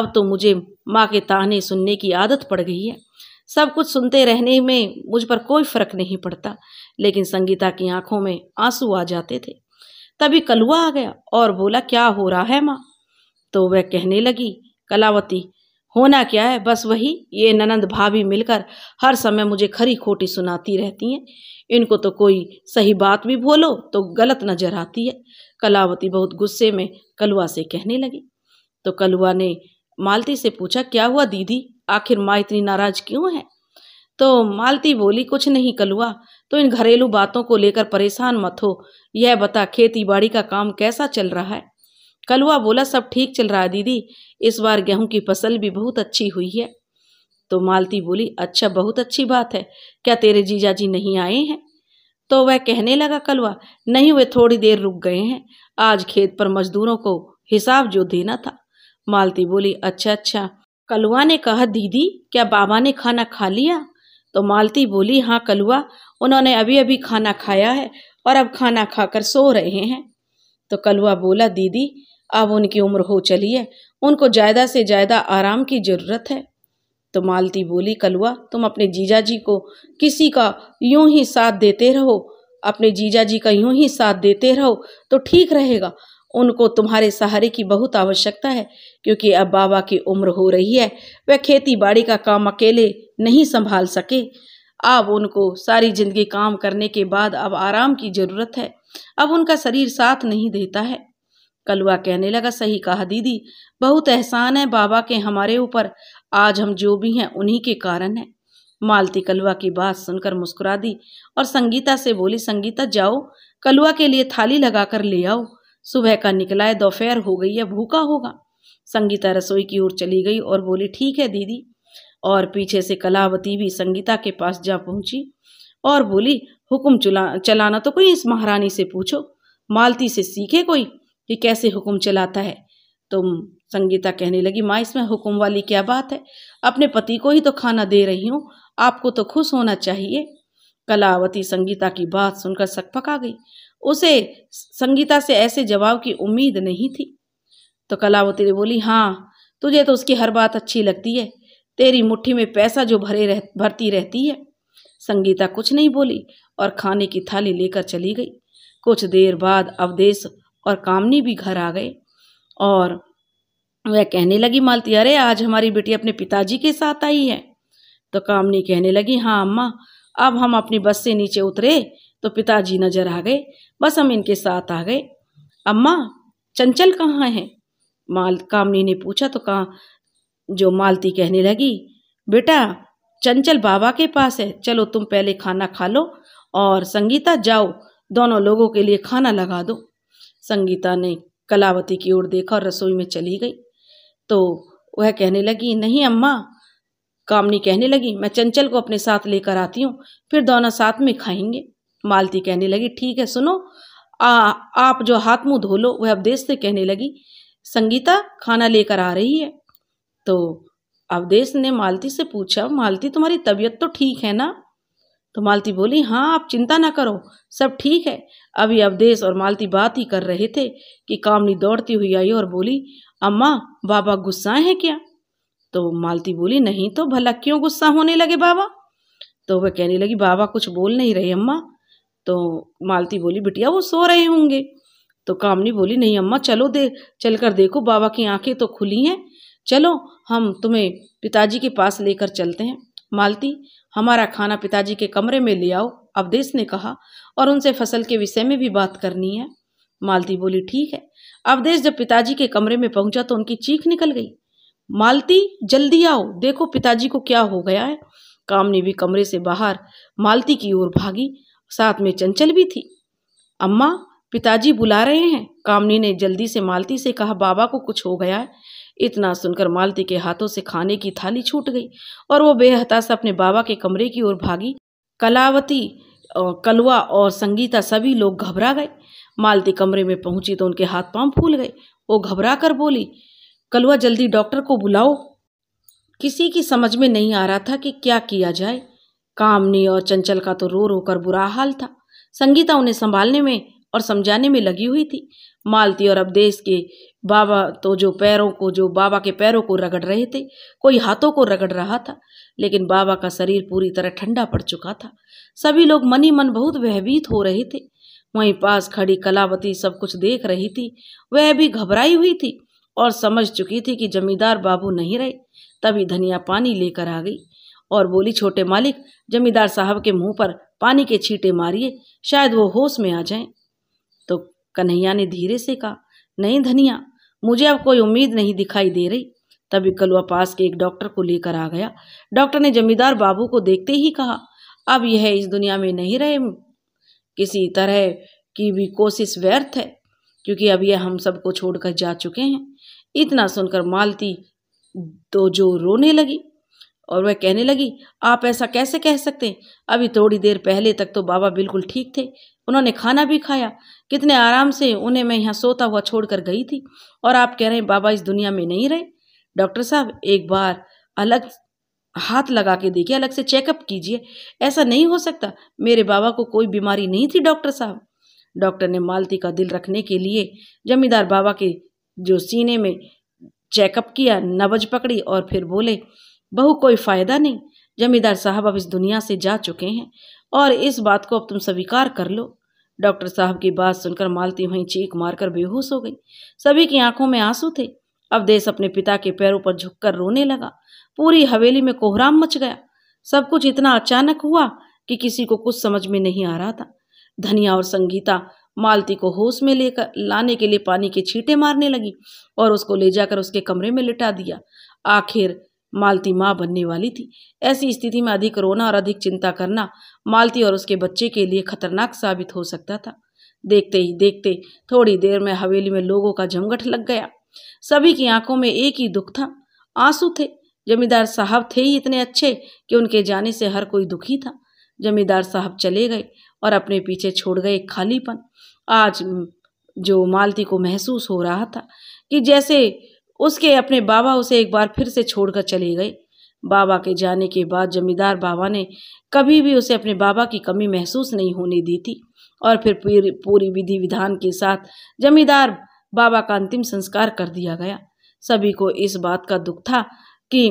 अब तो मुझे माँ के ताने सुनने की आदत पड़ गई है सब कुछ सुनते रहने में मुझ पर कोई फर्क नहीं पड़ता लेकिन संगीता की आंखों में आंसू आ जाते थे तभी कलुआ आ गया और बोला क्या हो रहा है माँ तो वह कहने लगी कलावती होना क्या है बस वही ये ननंद भाभी मिलकर हर समय मुझे खरी खोटी सुनाती रहती हैं इनको तो कोई सही बात भी बोलो तो गलत नजर आती है कलावती बहुत गुस्से में कलुआ से कहने लगी तो कलुआ ने मालती से पूछा क्या हुआ दीदी आखिर माँ इतनी नाराज क्यों है तो मालती बोली कुछ नहीं कलुआ तो इन घरेलू बातों को लेकर परेशान मत हो यह बता खेती बाड़ी का काम कैसा चल रहा है कलुआ बोला सब ठीक चल रहा है दीदी इस बार गेहूं की फसल भी बहुत अच्छी हुई है तो मालती बोली अच्छा बहुत अच्छी बात है क्या तेरे जीजा जी नहीं आए हैं तो वह कहने लगा कलुआ नहीं वे थोड़ी देर रुक गए हैं आज खेत पर मजदूरों को हिसाब जो देना था मालती बोली अच्छा अच्छा कलुआ ने कहा दीदी क्या बाबा ने खाना खा लिया तो मालती बोली हाँ कलुआ उन्होंने अभी अभी खाना खाया है और अब खाना खाकर सो रहे हैं तो कलुआ बोला दीदी अब उनकी उम्र हो चली है उनको ज़्यादा से ज़्यादा आराम की ज़रूरत है तो मालती बोली कलुआ तुम अपने जीजा जी को किसी का यूं ही साथ देते रहो अपने जीजा जी का यूं ही साथ देते रहो तो ठीक रहेगा उनको तुम्हारे सहारे की बहुत आवश्यकता है क्योंकि अब बाबा की उम्र हो रही है वह खेती बाड़ी का काम अकेले नहीं संभाल सके अब उनको सारी जिंदगी काम करने के बाद अब आराम की जरूरत है अब उनका शरीर साथ नहीं देता है कलुआ कहने लगा सही कहा दीदी बहुत एहसान है बाबा के हमारे ऊपर आज हम जो भी हैं उन्हीं के कारण है मालती कलुआ की बात सुनकर मुस्कुरा दी और संगीता से बोली संगीता जाओ कलुआ के लिए थाली लगाकर ले आओ सुबह का निकला है दोपहर हो गई है भूखा होगा संगीता रसोई की ओर चली गई और बोली ठीक है दीदी और पीछे से कलावती भी संगीता के पास जा पहुंची और बोली हुक्म चलाना तो कोई इस महारानी से पूछो मालती से सीखे कोई कि कैसे हुक्म चलाता है तुम संगीता कहने लगी माँ इसमें हुक्म वाली क्या बात है अपने पति को ही तो खाना दे रही हूँ आपको तो खुश होना चाहिए कलावती संगीता की बात सुनकर सकपका गई उसे संगीता से ऐसे जवाब की उम्मीद नहीं थी तो कलावती ने बोली हाँ तुझे तो उसकी हर बात अच्छी लगती है तेरी मुट्ठी में पैसा जो भरे रह भरती रहती है संगीता कुछ नहीं बोली और खाने की थाली लेकर चली गई कुछ देर बाद अवदेश और कामनी भी घर आ गए और वह कहने लगी मालती अरे आज हमारी बेटी अपने पिताजी के साथ आई है तो कामनी कहने लगी हाँ अम्मा अब हम अपनी बस से नीचे उतरे तो पिताजी नजर आ गए बस हम इनके साथ आ गए अम्मा चंचल कहाँ है माल कामनी ने पूछा तो कहा जो मालती कहने लगी बेटा चंचल बाबा के पास है चलो तुम पहले खाना खा लो और संगीता जाओ दोनों लोगों के लिए खाना लगा दो संगीता ने कलावती की ओर देखा और रसोई में चली गई तो वह कहने लगी नहीं अम्मा कामनी कहने लगी मैं चंचल को अपने साथ लेकर आती हूँ फिर दोनों साथ में खाएंगे मालती कहने लगी ठीक है सुनो आ, आप जो हाथ मुंह धो लो वह अब देश से कहने लगी संगीता खाना लेकर आ रही है तो अवधेश ने मालती से पूछा मालती तुम्हारी तबीयत तो ठीक है ना तो मालती बोली हाँ आप चिंता ना करो सब ठीक है अभी अवधेश और मालती बात ही कर रहे थे कि कामनी दौड़ती हुई आई और बोली अम्मा बाबा गुस्सा है क्या तो मालती बोली नहीं तो भला क्यों गुस्सा होने लगे बाबा तो वह कहने लगी बाबा कुछ बोल नहीं रहे अम्मा तो मालती बोली बिटिया वो सो रहे होंगे तो कामनी बोली नहीं अम्मा चलो दे चल कर देखो बाबा की आंखें तो खुली हैं चलो हम तुम्हें पिताजी के पास लेकर चलते हैं मालती हमारा खाना पिताजी के कमरे में ले आओ अवदेश ने कहा और उनसे फसल के विषय में भी बात करनी है मालती बोली ठीक है अवदेश जब पिताजी के कमरे में पहुंचा तो उनकी चीख निकल गई मालती जल्दी आओ देखो पिताजी को क्या हो गया है कामनी भी कमरे से बाहर मालती की ओर भागी साथ में चंचल भी थी अम्मा पिताजी बुला रहे हैं कामनी ने जल्दी से मालती से कहा बाबा को कुछ हो गया है इतना सुनकर मालती के हाथों से खाने की थाली छूट गई और वो बेहताश अपने बाबा के कमरे की ओर भागी कलावती कलवा और संगीता सभी लोग घबरा गए मालती कमरे में पहुंची तो उनके हाथ पांव फूल गए वो घबरा कर बोली कलवा जल्दी डॉक्टर को बुलाओ किसी की समझ में नहीं आ रहा था कि क्या किया जाए कामनी और चंचल का तो रो रो कर बुरा हाल था संगीता उन्हें संभालने में और समझाने में लगी हुई थी मालती और अवदेश के बाबा तो जो पैरों को जो बाबा के पैरों को रगड़ रहे थे कोई हाथों को रगड़ रहा था लेकिन बाबा का शरीर पूरी तरह ठंडा पड़ चुका था सभी लोग मनी मन बहुत भयभीत हो रहे थे वहीं पास खड़ी कलावती सब कुछ देख रही थी वह भी घबराई हुई थी और समझ चुकी थी कि जमींदार बाबू नहीं रहे तभी धनिया पानी लेकर आ गई और बोली छोटे मालिक जमींदार साहब के मुंह पर पानी के छींटे मारिए शायद वो होश में आ जाएं तो कन्हैया ने धीरे से कहा नहीं धनिया मुझे अब कोई उम्मीद नहीं दिखाई दे रही तभी कलुआ पास के एक डॉक्टर को लेकर आ गया डॉक्टर ने जमींदार बाबू को देखते ही कहा अब यह इस दुनिया में नहीं रहे किसी तरह की भी कोशिश व्यर्थ है क्योंकि अब यह हम सबको छोड़कर जा चुके हैं इतना सुनकर मालती तो जो रोने लगी और वह कहने लगी आप ऐसा कैसे कह सकते हैं अभी थोड़ी देर पहले तक तो बाबा बिल्कुल ठीक थे उन्होंने खाना भी खाया कितने आराम से उन्हें मैं यहाँ सोता हुआ छोड़कर गई थी और आप कह रहे हैं बाबा इस दुनिया में नहीं रहे डॉक्टर साहब एक बार अलग हाथ लगा के देखिए अलग से चेकअप कीजिए ऐसा नहीं हो सकता मेरे बाबा को कोई बीमारी नहीं थी डॉक्टर साहब डॉक्टर ने मालती का दिल रखने के लिए जमींदार बाबा के जो सीने में चेकअप किया नबज पकड़ी और फिर बोले बहू कोई फ़ायदा नहीं जमींदार साहब अब इस दुनिया से जा चुके हैं और इस बात को अब तुम स्वीकार कर लो डॉक्टर साहब की बात सुनकर मालती वहीं चीख मारकर बेहोश हो गई सभी की आंखों में आंसू थे अब देश अपने पिता के पैरों पर झुककर रोने लगा पूरी हवेली में कोहराम मच गया सब कुछ इतना अचानक हुआ कि किसी को कुछ समझ में नहीं आ रहा था धनिया और संगीता मालती को होश में लेकर लाने के लिए पानी के छींटे मारने लगी और उसको ले जाकर उसके कमरे में लिटा दिया आखिर मालती माँ बनने वाली थी ऐसी स्थिति में अधिक रोना और अधिक चिंता करना मालती और उसके बच्चे के लिए खतरनाक साबित हो सकता था देखते ही देखते थोड़ी देर में हवेली में लोगों का जमघट लग गया सभी की आंखों में एक ही दुख था आंसू थे जमींदार साहब थे ही इतने अच्छे कि उनके जाने से हर कोई दुखी था जमींदार साहब चले गए और अपने पीछे छोड़ गए खालीपन आज जो मालती को महसूस हो रहा था कि जैसे उसके अपने बाबा उसे एक बार फिर से छोड़कर चले गए बाबा के जाने के बाद जमींदार बाबा ने कभी भी उसे अपने बाबा की कमी महसूस नहीं होने दी थी और फिर पूरी विधि विधान के साथ जमींदार बाबा का अंतिम संस्कार कर दिया गया सभी को इस बात का दुख था कि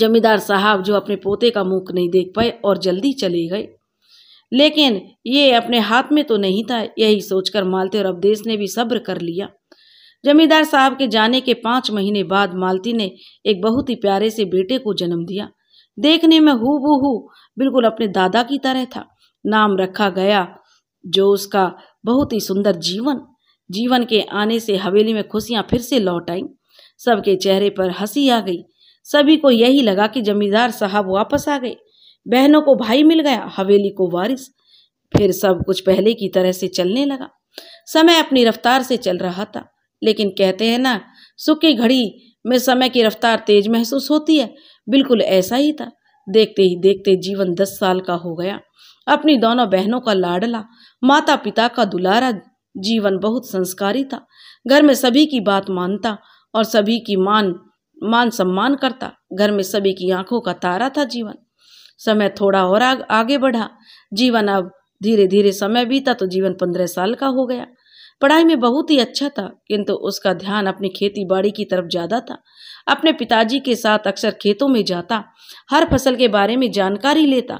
जमींदार साहब जो अपने पोते का मुख नहीं देख पाए और जल्दी चले गए लेकिन ये अपने हाथ में तो नहीं था यही सोचकर मालते और अवदेश ने भी सब्र कर लिया जमींदार साहब के जाने के पाँच महीने बाद मालती ने एक बहुत ही प्यारे से बेटे को जन्म दिया देखने में हु बू हु बिल्कुल अपने दादा की तरह था नाम रखा गया जो उसका बहुत ही सुंदर जीवन जीवन के आने से हवेली में खुशियां फिर से लौट आईं सबके चेहरे पर हंसी आ गई सभी को यही लगा कि जमींदार साहब वापस आ गए बहनों को भाई मिल गया हवेली को वारिस फिर सब कुछ पहले की तरह से चलने लगा समय अपनी रफ्तार से चल रहा था लेकिन कहते हैं ना सुख की घड़ी में समय की रफ्तार तेज महसूस होती है बिल्कुल ऐसा ही था देखते ही देखते जीवन दस साल का हो गया अपनी दोनों बहनों का लाडला माता पिता का दुलारा जीवन बहुत संस्कारी था घर में सभी की बात मानता और सभी की मान मान सम्मान करता घर में सभी की आंखों का तारा था जीवन समय थोड़ा और आग, आगे बढ़ा जीवन अब धीरे धीरे समय बीता तो जीवन पंद्रह साल का हो गया पढ़ाई में बहुत ही अच्छा था किंतु उसका ध्यान अपनी खेती बाड़ी की तरफ ज़्यादा था अपने पिताजी के साथ अक्सर खेतों में जाता हर फसल के बारे में जानकारी लेता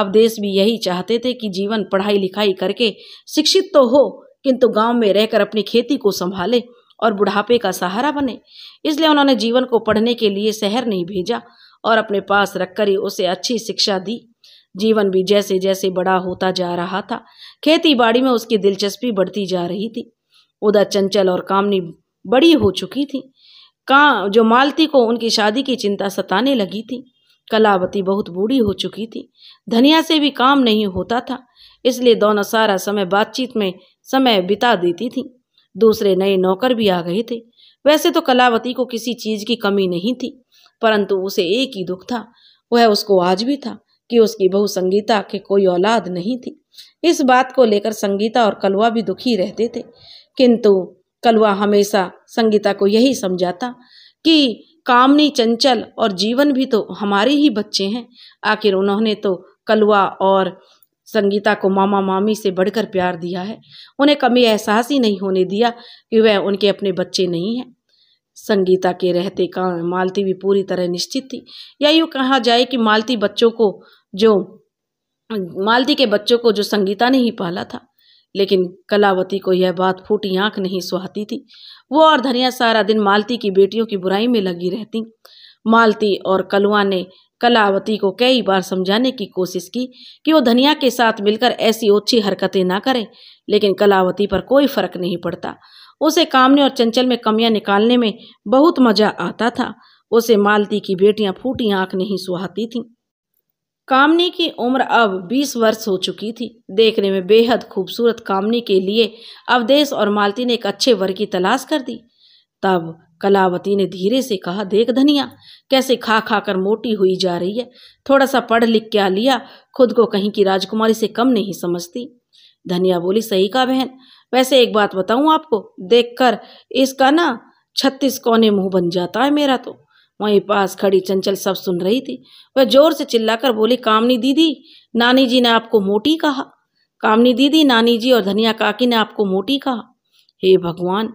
अब देश भी यही चाहते थे कि जीवन पढ़ाई लिखाई करके शिक्षित तो हो किंतु गांव में रहकर अपनी खेती को संभाले और बुढ़ापे का सहारा बने इसलिए उन्होंने जीवन को पढ़ने के लिए शहर नहीं भेजा और अपने पास रखकर ही उसे अच्छी शिक्षा दी जीवन भी जैसे जैसे बड़ा होता जा रहा था खेती बाड़ी में उसकी दिलचस्पी बढ़ती जा रही थी उदा चंचल और कामनी बड़ी हो चुकी थी का जो मालती को उनकी शादी की चिंता सताने लगी थी कलावती बहुत बूढ़ी हो चुकी थी धनिया से भी काम नहीं होता था इसलिए दोनों सारा समय बातचीत में समय बिता देती थी दूसरे नए नौकर भी आ गए थे वैसे तो कलावती को किसी चीज़ की कमी नहीं थी परंतु उसे एक ही दुख था वह उसको आज भी था कि उसकी बहू संगीता के कोई औलाद नहीं थी इस बात को लेकर संगीता और कलवा भी दुखी रहते थे किंतु कलवा हमेशा संगीता को यही समझाता कि कामनी चंचल और जीवन भी तो हमारे ही बच्चे हैं आखिर उन्होंने तो कलवा और संगीता को मामा मामी से बढ़कर प्यार दिया है उन्हें कभी एहसास ही नहीं होने दिया कि वह उनके अपने बच्चे नहीं हैं संगीता के रहते का मालती भी पूरी तरह निश्चित थी या यूँ कहा जाए कि मालती बच्चों को जो मालती के बच्चों को जो संगीता ने ही पाला था लेकिन कलावती को यह बात फूटी आंख नहीं सुहाती थी वो और धनिया सारा दिन मालती की बेटियों की बुराई में लगी रहती मालती और कलुआ ने कलावती को कई बार समझाने की कोशिश की कि वो धनिया के साथ मिलकर ऐसी ओछी हरकतें ना करें लेकिन कलावती पर कोई फर्क नहीं पड़ता उसे कामने और चंचल में कमियां निकालने में बहुत मजा आता था उसे मालती की बेटियां फूटी आंख नहीं सुहाती थीं कामनी की उम्र अब 20 वर्ष हो चुकी थी देखने में बेहद खूबसूरत कामनी के लिए अवदेश और मालती ने एक अच्छे वर की तलाश कर दी तब कलावती ने धीरे से कहा देख धनिया कैसे खा खा कर मोटी हुई जा रही है थोड़ा सा पढ़ लिख क्या लिया खुद को कहीं की राजकुमारी से कम नहीं समझती धनिया बोली सही का बहन वैसे एक बात बताऊं आपको देखकर इसका ना छत्तीस कोने मुंह बन जाता है मेरा तो वहीं पास खड़ी चंचल सब सुन रही थी वह जोर से चिल्लाकर बोली कामनी दीदी नानी जी ने आपको मोटी कहा कामनी दीदी नानी जी और धनिया काकी ने आपको मोटी कहा हे भगवान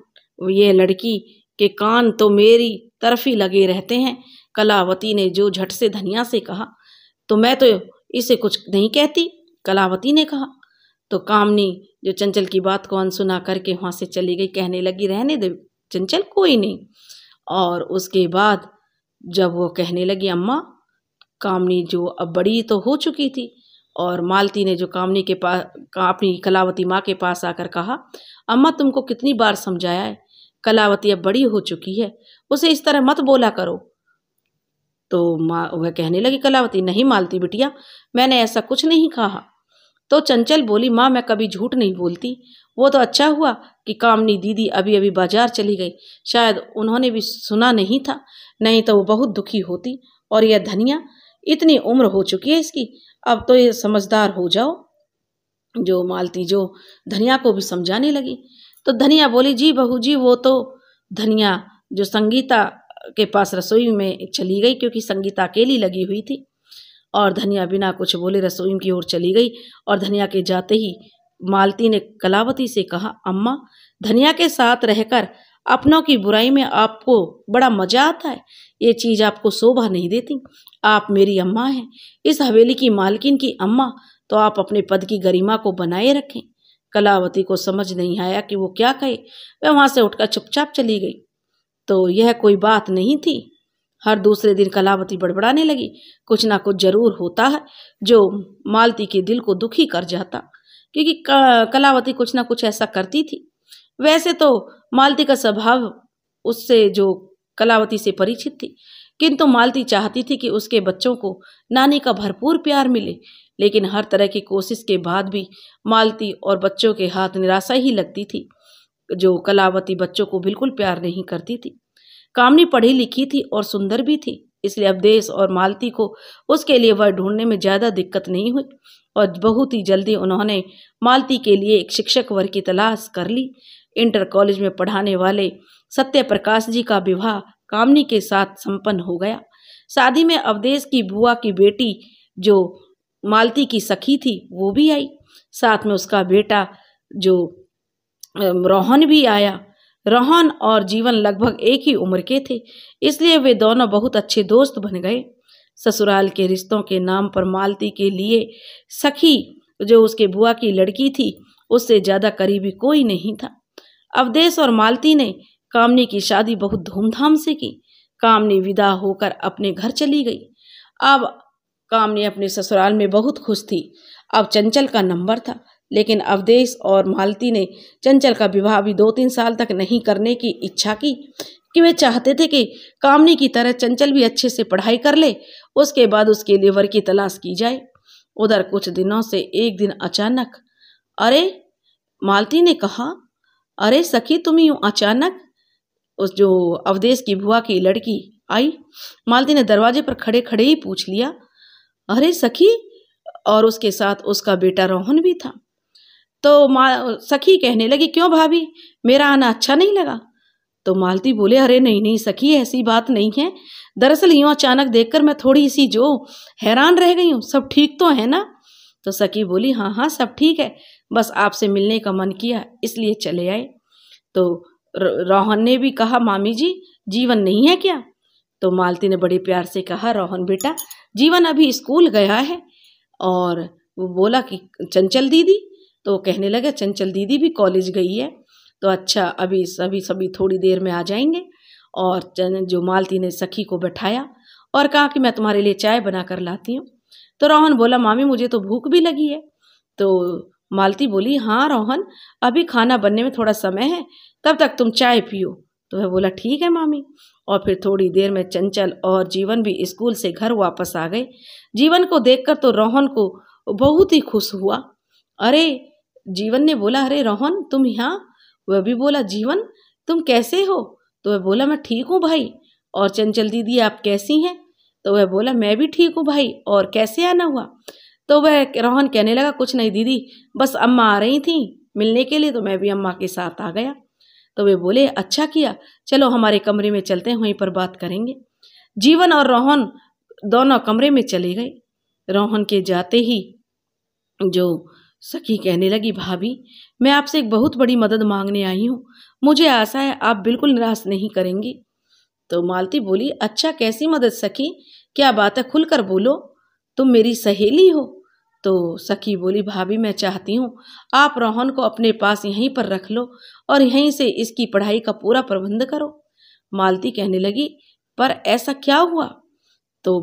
ये लड़की के कान तो मेरी तरफ ही लगे रहते हैं कलावती ने जो झट से धनिया से कहा तो मैं तो इसे कुछ नहीं कहती कलावती ने कहा तो कामनी जो चंचल की बात को अनसुना करके वहाँ से चली गई कहने लगी रहने दे चंचल कोई नहीं और उसके बाद जब वो कहने लगी अम्मा कामनी जो अब बड़ी तो हो चुकी थी और मालती ने जो कामनी के पास अपनी कलावती माँ के पास आकर कहा अम्मा तुमको कितनी बार समझाया है कलावती अब बड़ी हो चुकी है उसे इस तरह मत बोला करो तो माँ वह कहने लगी कलावती नहीं मालती बिटिया मैंने ऐसा कुछ नहीं कहा तो चंचल बोली माँ मैं कभी झूठ नहीं बोलती वो तो अच्छा हुआ कि कामनी दीदी अभी अभी बाजार चली गई शायद उन्होंने भी सुना नहीं था नहीं तो वो बहुत दुखी होती और यह धनिया इतनी उम्र हो चुकी है इसकी अब तो ये समझदार हो जाओ जो मालती जो धनिया को भी समझाने लगी तो धनिया बोली जी बहू जी वो तो धनिया जो संगीता के पास रसोई में चली गई क्योंकि संगीता अकेली लगी हुई थी और धनिया बिना कुछ बोले रसोई की ओर चली गई और धनिया के जाते ही मालती ने कलावती से कहा अम्मा धनिया के साथ रहकर अपनों की बुराई में आपको बड़ा मज़ा आता है ये चीज़ आपको शोभा नहीं देती आप मेरी अम्मा हैं इस हवेली की मालकिन की अम्मा तो आप अपने पद की गरिमा को बनाए रखें कलावती को समझ नहीं आया कि वो क्या कहे वह वहाँ से उठकर चुपचाप चली गई तो यह कोई बात नहीं थी हर दूसरे दिन कलावती बड़बड़ाने लगी कुछ ना कुछ जरूर होता है जो मालती के दिल को दुखी कर जाता क्योंकि कलावती कुछ ना कुछ ऐसा करती थी वैसे तो मालती का स्वभाव उससे जो कलावती से परिचित थी किंतु मालती चाहती थी कि उसके बच्चों को नानी का भरपूर प्यार मिले लेकिन हर तरह की कोशिश के बाद भी मालती और बच्चों के हाथ निराशा ही लगती थी जो कलावती बच्चों को बिल्कुल प्यार नहीं करती थी कामनी पढ़ी लिखी थी और सुंदर भी थी इसलिए अवदेश और मालती को उसके लिए वह ढूंढने में ज़्यादा दिक्कत नहीं हुई और बहुत ही जल्दी उन्होंने मालती के लिए एक शिक्षक वर्ग की तलाश कर ली इंटर कॉलेज में पढ़ाने वाले सत्य प्रकाश जी का विवाह कामनी के साथ संपन्न हो गया शादी में अवधेश की बुआ की बेटी जो मालती की सखी थी वो भी आई साथ में उसका बेटा जो रोहन भी आया रोहन और जीवन लगभग एक ही उम्र के थे इसलिए वे दोनों बहुत अच्छे दोस्त बन गए ससुराल के रिश्तों के नाम पर मालती के लिए सखी जो उसके बुआ की लड़की थी उससे ज़्यादा करीबी कोई नहीं था अवधेश और मालती ने कामनी की शादी बहुत धूमधाम से की कामनी विदा होकर अपने घर चली गई अब कामनी अपने ससुराल में बहुत खुश थी अब चंचल का नंबर था लेकिन अवधेश और मालती ने चंचल का विवाह भी दो तीन साल तक नहीं करने की इच्छा की कि वे चाहते थे कि कामनी की तरह चंचल भी अच्छे से पढ़ाई कर ले उसके बाद उसके लिए वर की तलाश की जाए उधर कुछ दिनों से एक दिन अचानक अरे मालती ने कहा अरे सखी तुम यूं अचानक उस जो अवधेश की बुआ की लड़की आई मालती ने दरवाजे पर खड़े खड़े ही पूछ लिया अरे सखी और उसके साथ उसका बेटा रोहन भी था तो मा सखी कहने लगी क्यों भाभी मेरा आना अच्छा नहीं लगा तो मालती बोले अरे नहीं नहीं सखी ऐसी बात नहीं है दरअसल यूँ अचानक देखकर मैं थोड़ी सी जो हैरान रह गई हूँ सब ठीक तो है ना तो सखी बोली हाँ हाँ सब ठीक है बस आपसे मिलने का मन किया इसलिए चले आए तो रोहन ने भी कहा मामी जी जीवन नहीं है क्या तो मालती ने बड़े प्यार से कहा रोहन बेटा जीवन अभी स्कूल गया है और वो बोला कि चंचल दीदी तो कहने लगा चंचल दीदी भी कॉलेज गई है तो अच्छा अभी सभी सभी थोड़ी देर में आ जाएंगे और जो मालती ने सखी को बैठाया और कहा कि मैं तुम्हारे लिए चाय बना कर लाती हूँ तो रोहन बोला मामी मुझे तो भूख भी लगी है तो मालती बोली हाँ रोहन अभी खाना बनने में थोड़ा समय है तब तक तुम चाय पियो तो वह बोला ठीक है मामी और फिर थोड़ी देर में चंचल और जीवन भी स्कूल से घर वापस आ गए जीवन को देखकर तो रोहन को बहुत ही खुश हुआ अरे जीवन ने बोला अरे रोहन तुम यहाँ वह भी बोला जीवन तुम कैसे हो तो वह बोला मैं ठीक हूँ भाई और चंचल दीदी आप कैसी हैं तो वह बोला मैं भी ठीक हूँ भाई और कैसे आना हुआ तो वह रोहन कहने लगा कुछ नहीं दीदी बस अम्मा आ रही थी मिलने के लिए तो मैं भी अम्मा के साथ आ गया तो वे बोले अच्छा किया चलो हमारे कमरे में चलते हैं वहीं पर बात करेंगे जीवन और रोहन दोनों कमरे में चले गए रोहन के जाते ही जो सखी कहने लगी भाभी मैं आपसे एक बहुत बड़ी मदद मांगने आई हूँ मुझे आशा है आप बिल्कुल निराश नहीं करेंगी तो मालती बोली अच्छा कैसी मदद सखी क्या बात है खुलकर बोलो तुम मेरी सहेली हो तो सखी बोली भाभी मैं चाहती हूँ आप रोहन को अपने पास यहीं पर रख लो और यहीं से इसकी पढ़ाई का पूरा प्रबंध करो मालती कहने लगी पर ऐसा क्या हुआ तो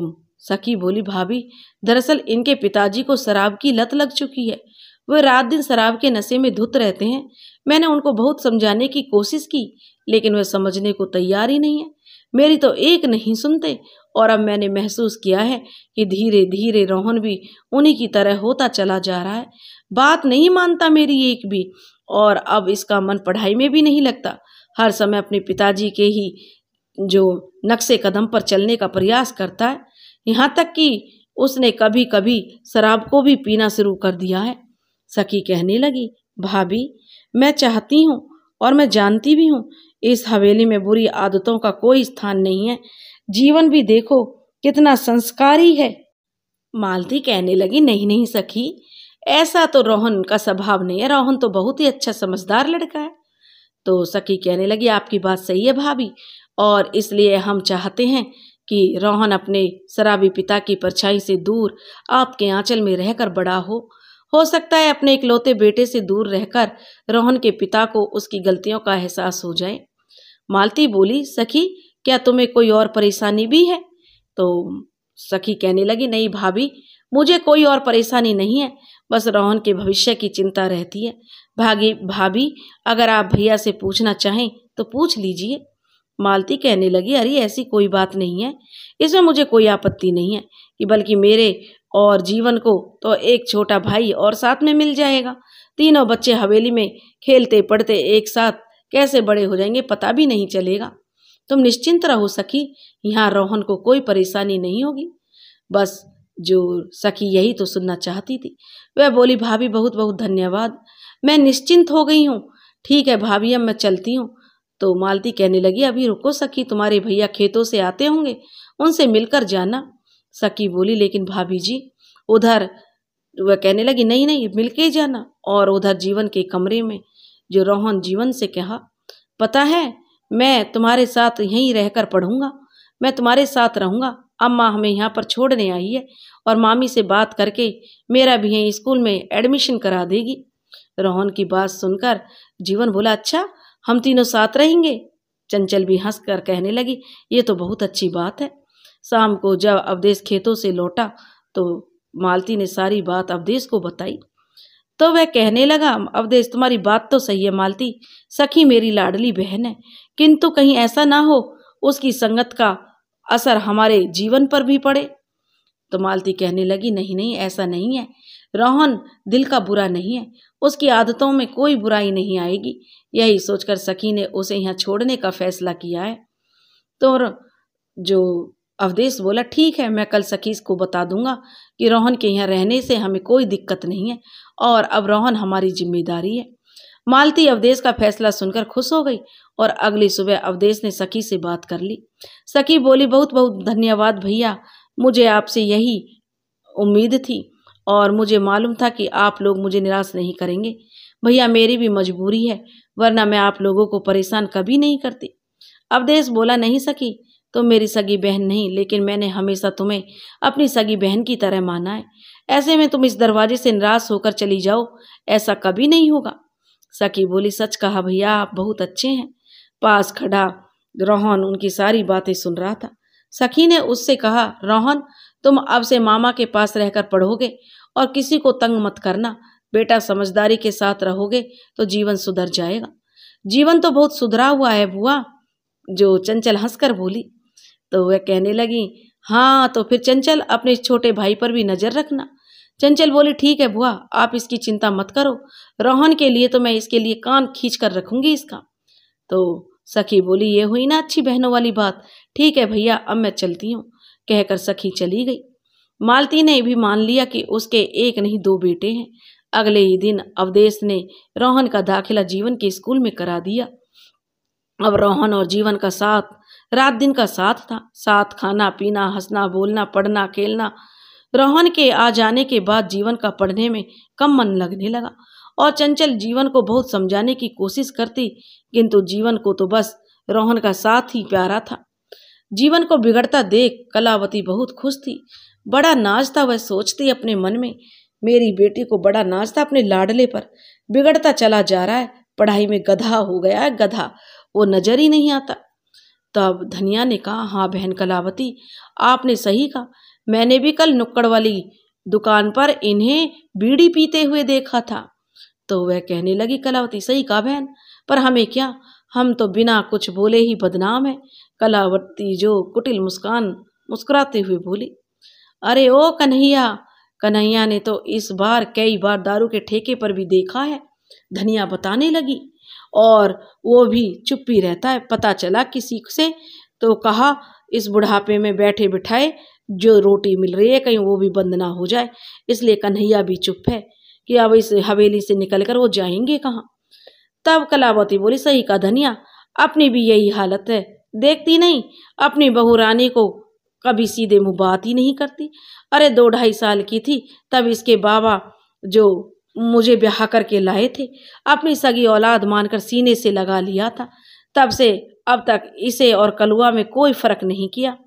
सखी बोली भाभी दरअसल इनके पिताजी को शराब की लत लग चुकी है वे रात दिन शराब के नशे में धुत रहते हैं मैंने उनको बहुत समझाने की कोशिश की लेकिन वह समझने को तैयार ही नहीं है मेरी तो एक नहीं सुनते और अब मैंने महसूस किया है कि धीरे धीरे रोहन भी उन्हीं की तरह होता चला जा रहा है बात नहीं मानता मेरी एक भी और अब इसका मन पढ़ाई में भी नहीं लगता हर समय अपने पिताजी के ही जो नक्शे कदम पर चलने का प्रयास करता है यहाँ तक कि उसने कभी कभी शराब को भी पीना शुरू कर दिया है सखी कहने लगी भाभी मैं चाहती हूँ और मैं जानती भी हूँ इस हवेली में बुरी आदतों का कोई स्थान नहीं है जीवन भी देखो कितना संस्कारी है मालती कहने लगी नहीं नहीं सखी ऐसा तो रोहन का स्वभाव नहीं है रोहन तो बहुत ही अच्छा समझदार लड़का है तो सखी कहने लगी आपकी बात सही है भाभी और इसलिए हम चाहते हैं कि रोहन अपने शराबी पिता की परछाई से दूर आपके आंचल में रहकर बड़ा हो हो सकता है अपने इकलौते बेटे से दूर रहकर रोहन के पिता को उसकी गलतियों का एहसास हो जाए मालती बोली सखी क्या तुम्हें कोई और परेशानी भी है तो सखी कहने लगी नहीं भाभी मुझे कोई और परेशानी नहीं है बस रोहन के भविष्य की चिंता रहती है भागी भाभी अगर आप भैया से पूछना चाहें तो पूछ लीजिए मालती कहने लगी अरे ऐसी कोई बात नहीं है इसमें मुझे कोई आपत्ति नहीं है कि बल्कि मेरे और जीवन को तो एक छोटा भाई और साथ में मिल जाएगा तीनों बच्चे हवेली में खेलते पढ़ते एक साथ कैसे बड़े हो जाएंगे पता भी नहीं चलेगा तुम निश्चिंत रहो सखी यहाँ रोहन को कोई परेशानी नहीं होगी बस जो सखी यही तो सुनना चाहती थी वह बोली भाभी बहुत बहुत धन्यवाद मैं निश्चिंत हो गई हूँ ठीक है भाभी अब मैं चलती हूँ तो मालती कहने लगी अभी रुको सखी तुम्हारे भैया खेतों से आते होंगे उनसे मिलकर जाना सखी बोली लेकिन भाभी जी उधर वह कहने लगी नहीं नहीं मिल के जाना और उधर जीवन के कमरे में जो रोहन जीवन से कहा पता है मैं तुम्हारे साथ यहीं रहकर पढ़ूंगा मैं तुम्हारे साथ रहूंगा अम्मा हमें यहाँ पर छोड़ने आई है और मामी से बात करके मेरा भी यहीं स्कूल में एडमिशन करा देगी रोहन की बात सुनकर जीवन बोला अच्छा हम तीनों साथ रहेंगे चंचल भी हंस कर कहने लगी ये तो बहुत अच्छी बात है शाम को जब अवदेश खेतों से लौटा तो मालती ने सारी बात अवदेश को बताई तो वह कहने लगा अवधेश तुम्हारी बात तो सही है मालती सखी मेरी लाडली बहन है किंतु कहीं ऐसा ना हो उसकी संगत का असर हमारे जीवन पर भी पड़े तो मालती कहने लगी नहीं नहीं ऐसा नहीं है रोहन दिल का बुरा नहीं है उसकी आदतों में कोई बुराई नहीं आएगी यही सोचकर सखी ने उसे यहाँ छोड़ने का फैसला किया है तो जो अवधेश बोला ठीक है मैं कल सखीश को बता दूंगा कि रोहन के यहाँ रहने से हमें कोई दिक्कत नहीं है और अब रोहन हमारी जिम्मेदारी है मालती अवधेश का फैसला सुनकर खुश हो गई और अगली सुबह अवधेश ने सखी से बात कर ली सखी बोली बहुत बहुत धन्यवाद भैया मुझे आपसे यही उम्मीद थी और मुझे मालूम था कि आप लोग मुझे निराश नहीं करेंगे भैया मेरी भी मजबूरी है वरना मैं आप लोगों को परेशान कभी नहीं करती अवधेश बोला नहीं सकी तुम मेरी सगी बहन नहीं लेकिन मैंने हमेशा तुम्हें अपनी सगी बहन की तरह माना है ऐसे में तुम इस दरवाजे से निराश होकर चली जाओ ऐसा कभी नहीं होगा सखी बोली सच कहा भैया आप बहुत अच्छे हैं पास खड़ा रोहन उनकी सारी बातें सुन रहा था सखी ने उससे कहा रोहन तुम अब से मामा के पास रहकर पढ़ोगे और किसी को तंग मत करना बेटा समझदारी के साथ रहोगे तो जीवन सुधर जाएगा जीवन तो बहुत सुधरा हुआ है बुआ जो चंचल हंसकर बोली तो वह कहने लगी हाँ तो फिर चंचल अपने छोटे भाई पर भी नज़र रखना चंचल बोली ठीक है बुआ आप इसकी चिंता मत करो रोहन के लिए तो मैं इसके लिए कान खींच कर रखूंगी इसका तो सखी बोली ये हुई ना अच्छी बहनों वाली बात ठीक है भैया अब मैं चलती हूँ कहकर सखी चली गई मालती ने भी मान लिया कि उसके एक नहीं दो बेटे हैं अगले ही दिन अवदेश ने रोहन का दाखिला जीवन के स्कूल में करा दिया अब रोहन और जीवन का साथ रात दिन का साथ था साथ खाना पीना हंसना बोलना पढ़ना खेलना रोहन के आ जाने के बाद जीवन का पढ़ने में कम मन लगने लगा और चंचल जीवन को बहुत समझाने की कोशिश करती किंतु जीवन को तो बस रोहन का साथ ही प्यारा था जीवन को बिगड़ता देख कलावती बहुत खुश थी बड़ा नाचता वह सोचती अपने मन में मेरी बेटी को बड़ा नाचता अपने लाडले पर बिगड़ता चला जा रहा है पढ़ाई में गधा हो गया है गधा वो नजर ही नहीं आता तब धनिया ने कहा हाँ बहन कलावती आपने सही कहा मैंने भी कल नुक्कड़ वाली दुकान पर इन्हें बीड़ी पीते हुए देखा था तो वह कहने लगी कलावती सही कहा बहन पर हमें क्या हम तो बिना कुछ बोले ही बदनाम है कलावती जो कुटिल मुस्कान मुस्कुराते हुए बोली अरे ओ कन्हैया कन्हैया ने तो इस बार कई बार दारू के ठेके पर भी देखा है धनिया बताने लगी और वो भी चुप ही रहता है पता चला किसी से तो कहा इस बुढ़ापे में बैठे बिठाए जो रोटी मिल रही है कहीं वो भी बंद ना हो जाए इसलिए कन्हैया भी चुप है कि अब इस हवेली से निकल कर वो जाएंगे कहाँ तब कलावती बोली सही का धनिया अपनी भी यही हालत है देखती नहीं अपनी बहू रानी को कभी सीधे मुँह बात ही नहीं करती अरे दो ढाई साल की थी तब इसके बाबा जो मुझे ब्याह करके लाए थे अपनी सगी औलाद मानकर सीने से लगा लिया था तब से अब तक इसे और कलुआ में कोई फ़र्क नहीं किया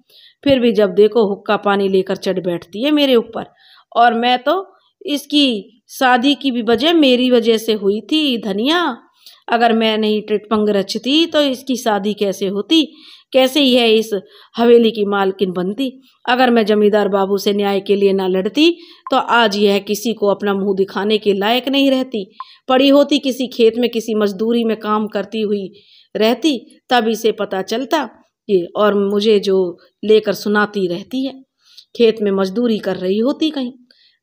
फिर भी जब देखो हुक्का पानी लेकर चढ़ बैठती है मेरे ऊपर और मैं तो इसकी शादी की भी वजह मेरी वजह से हुई थी धनिया अगर मैं नहीं ट्रिटपंग रचती तो इसकी शादी कैसे होती कैसे यह इस हवेली की मालकिन बनती अगर मैं जमींदार बाबू से न्याय के लिए ना लड़ती तो आज यह किसी को अपना मुंह दिखाने के लायक नहीं रहती पड़ी होती किसी खेत में किसी मजदूरी में काम करती हुई रहती तब इसे पता चलता ये और मुझे जो लेकर सुनाती रहती है खेत में मजदूरी कर रही होती कहीं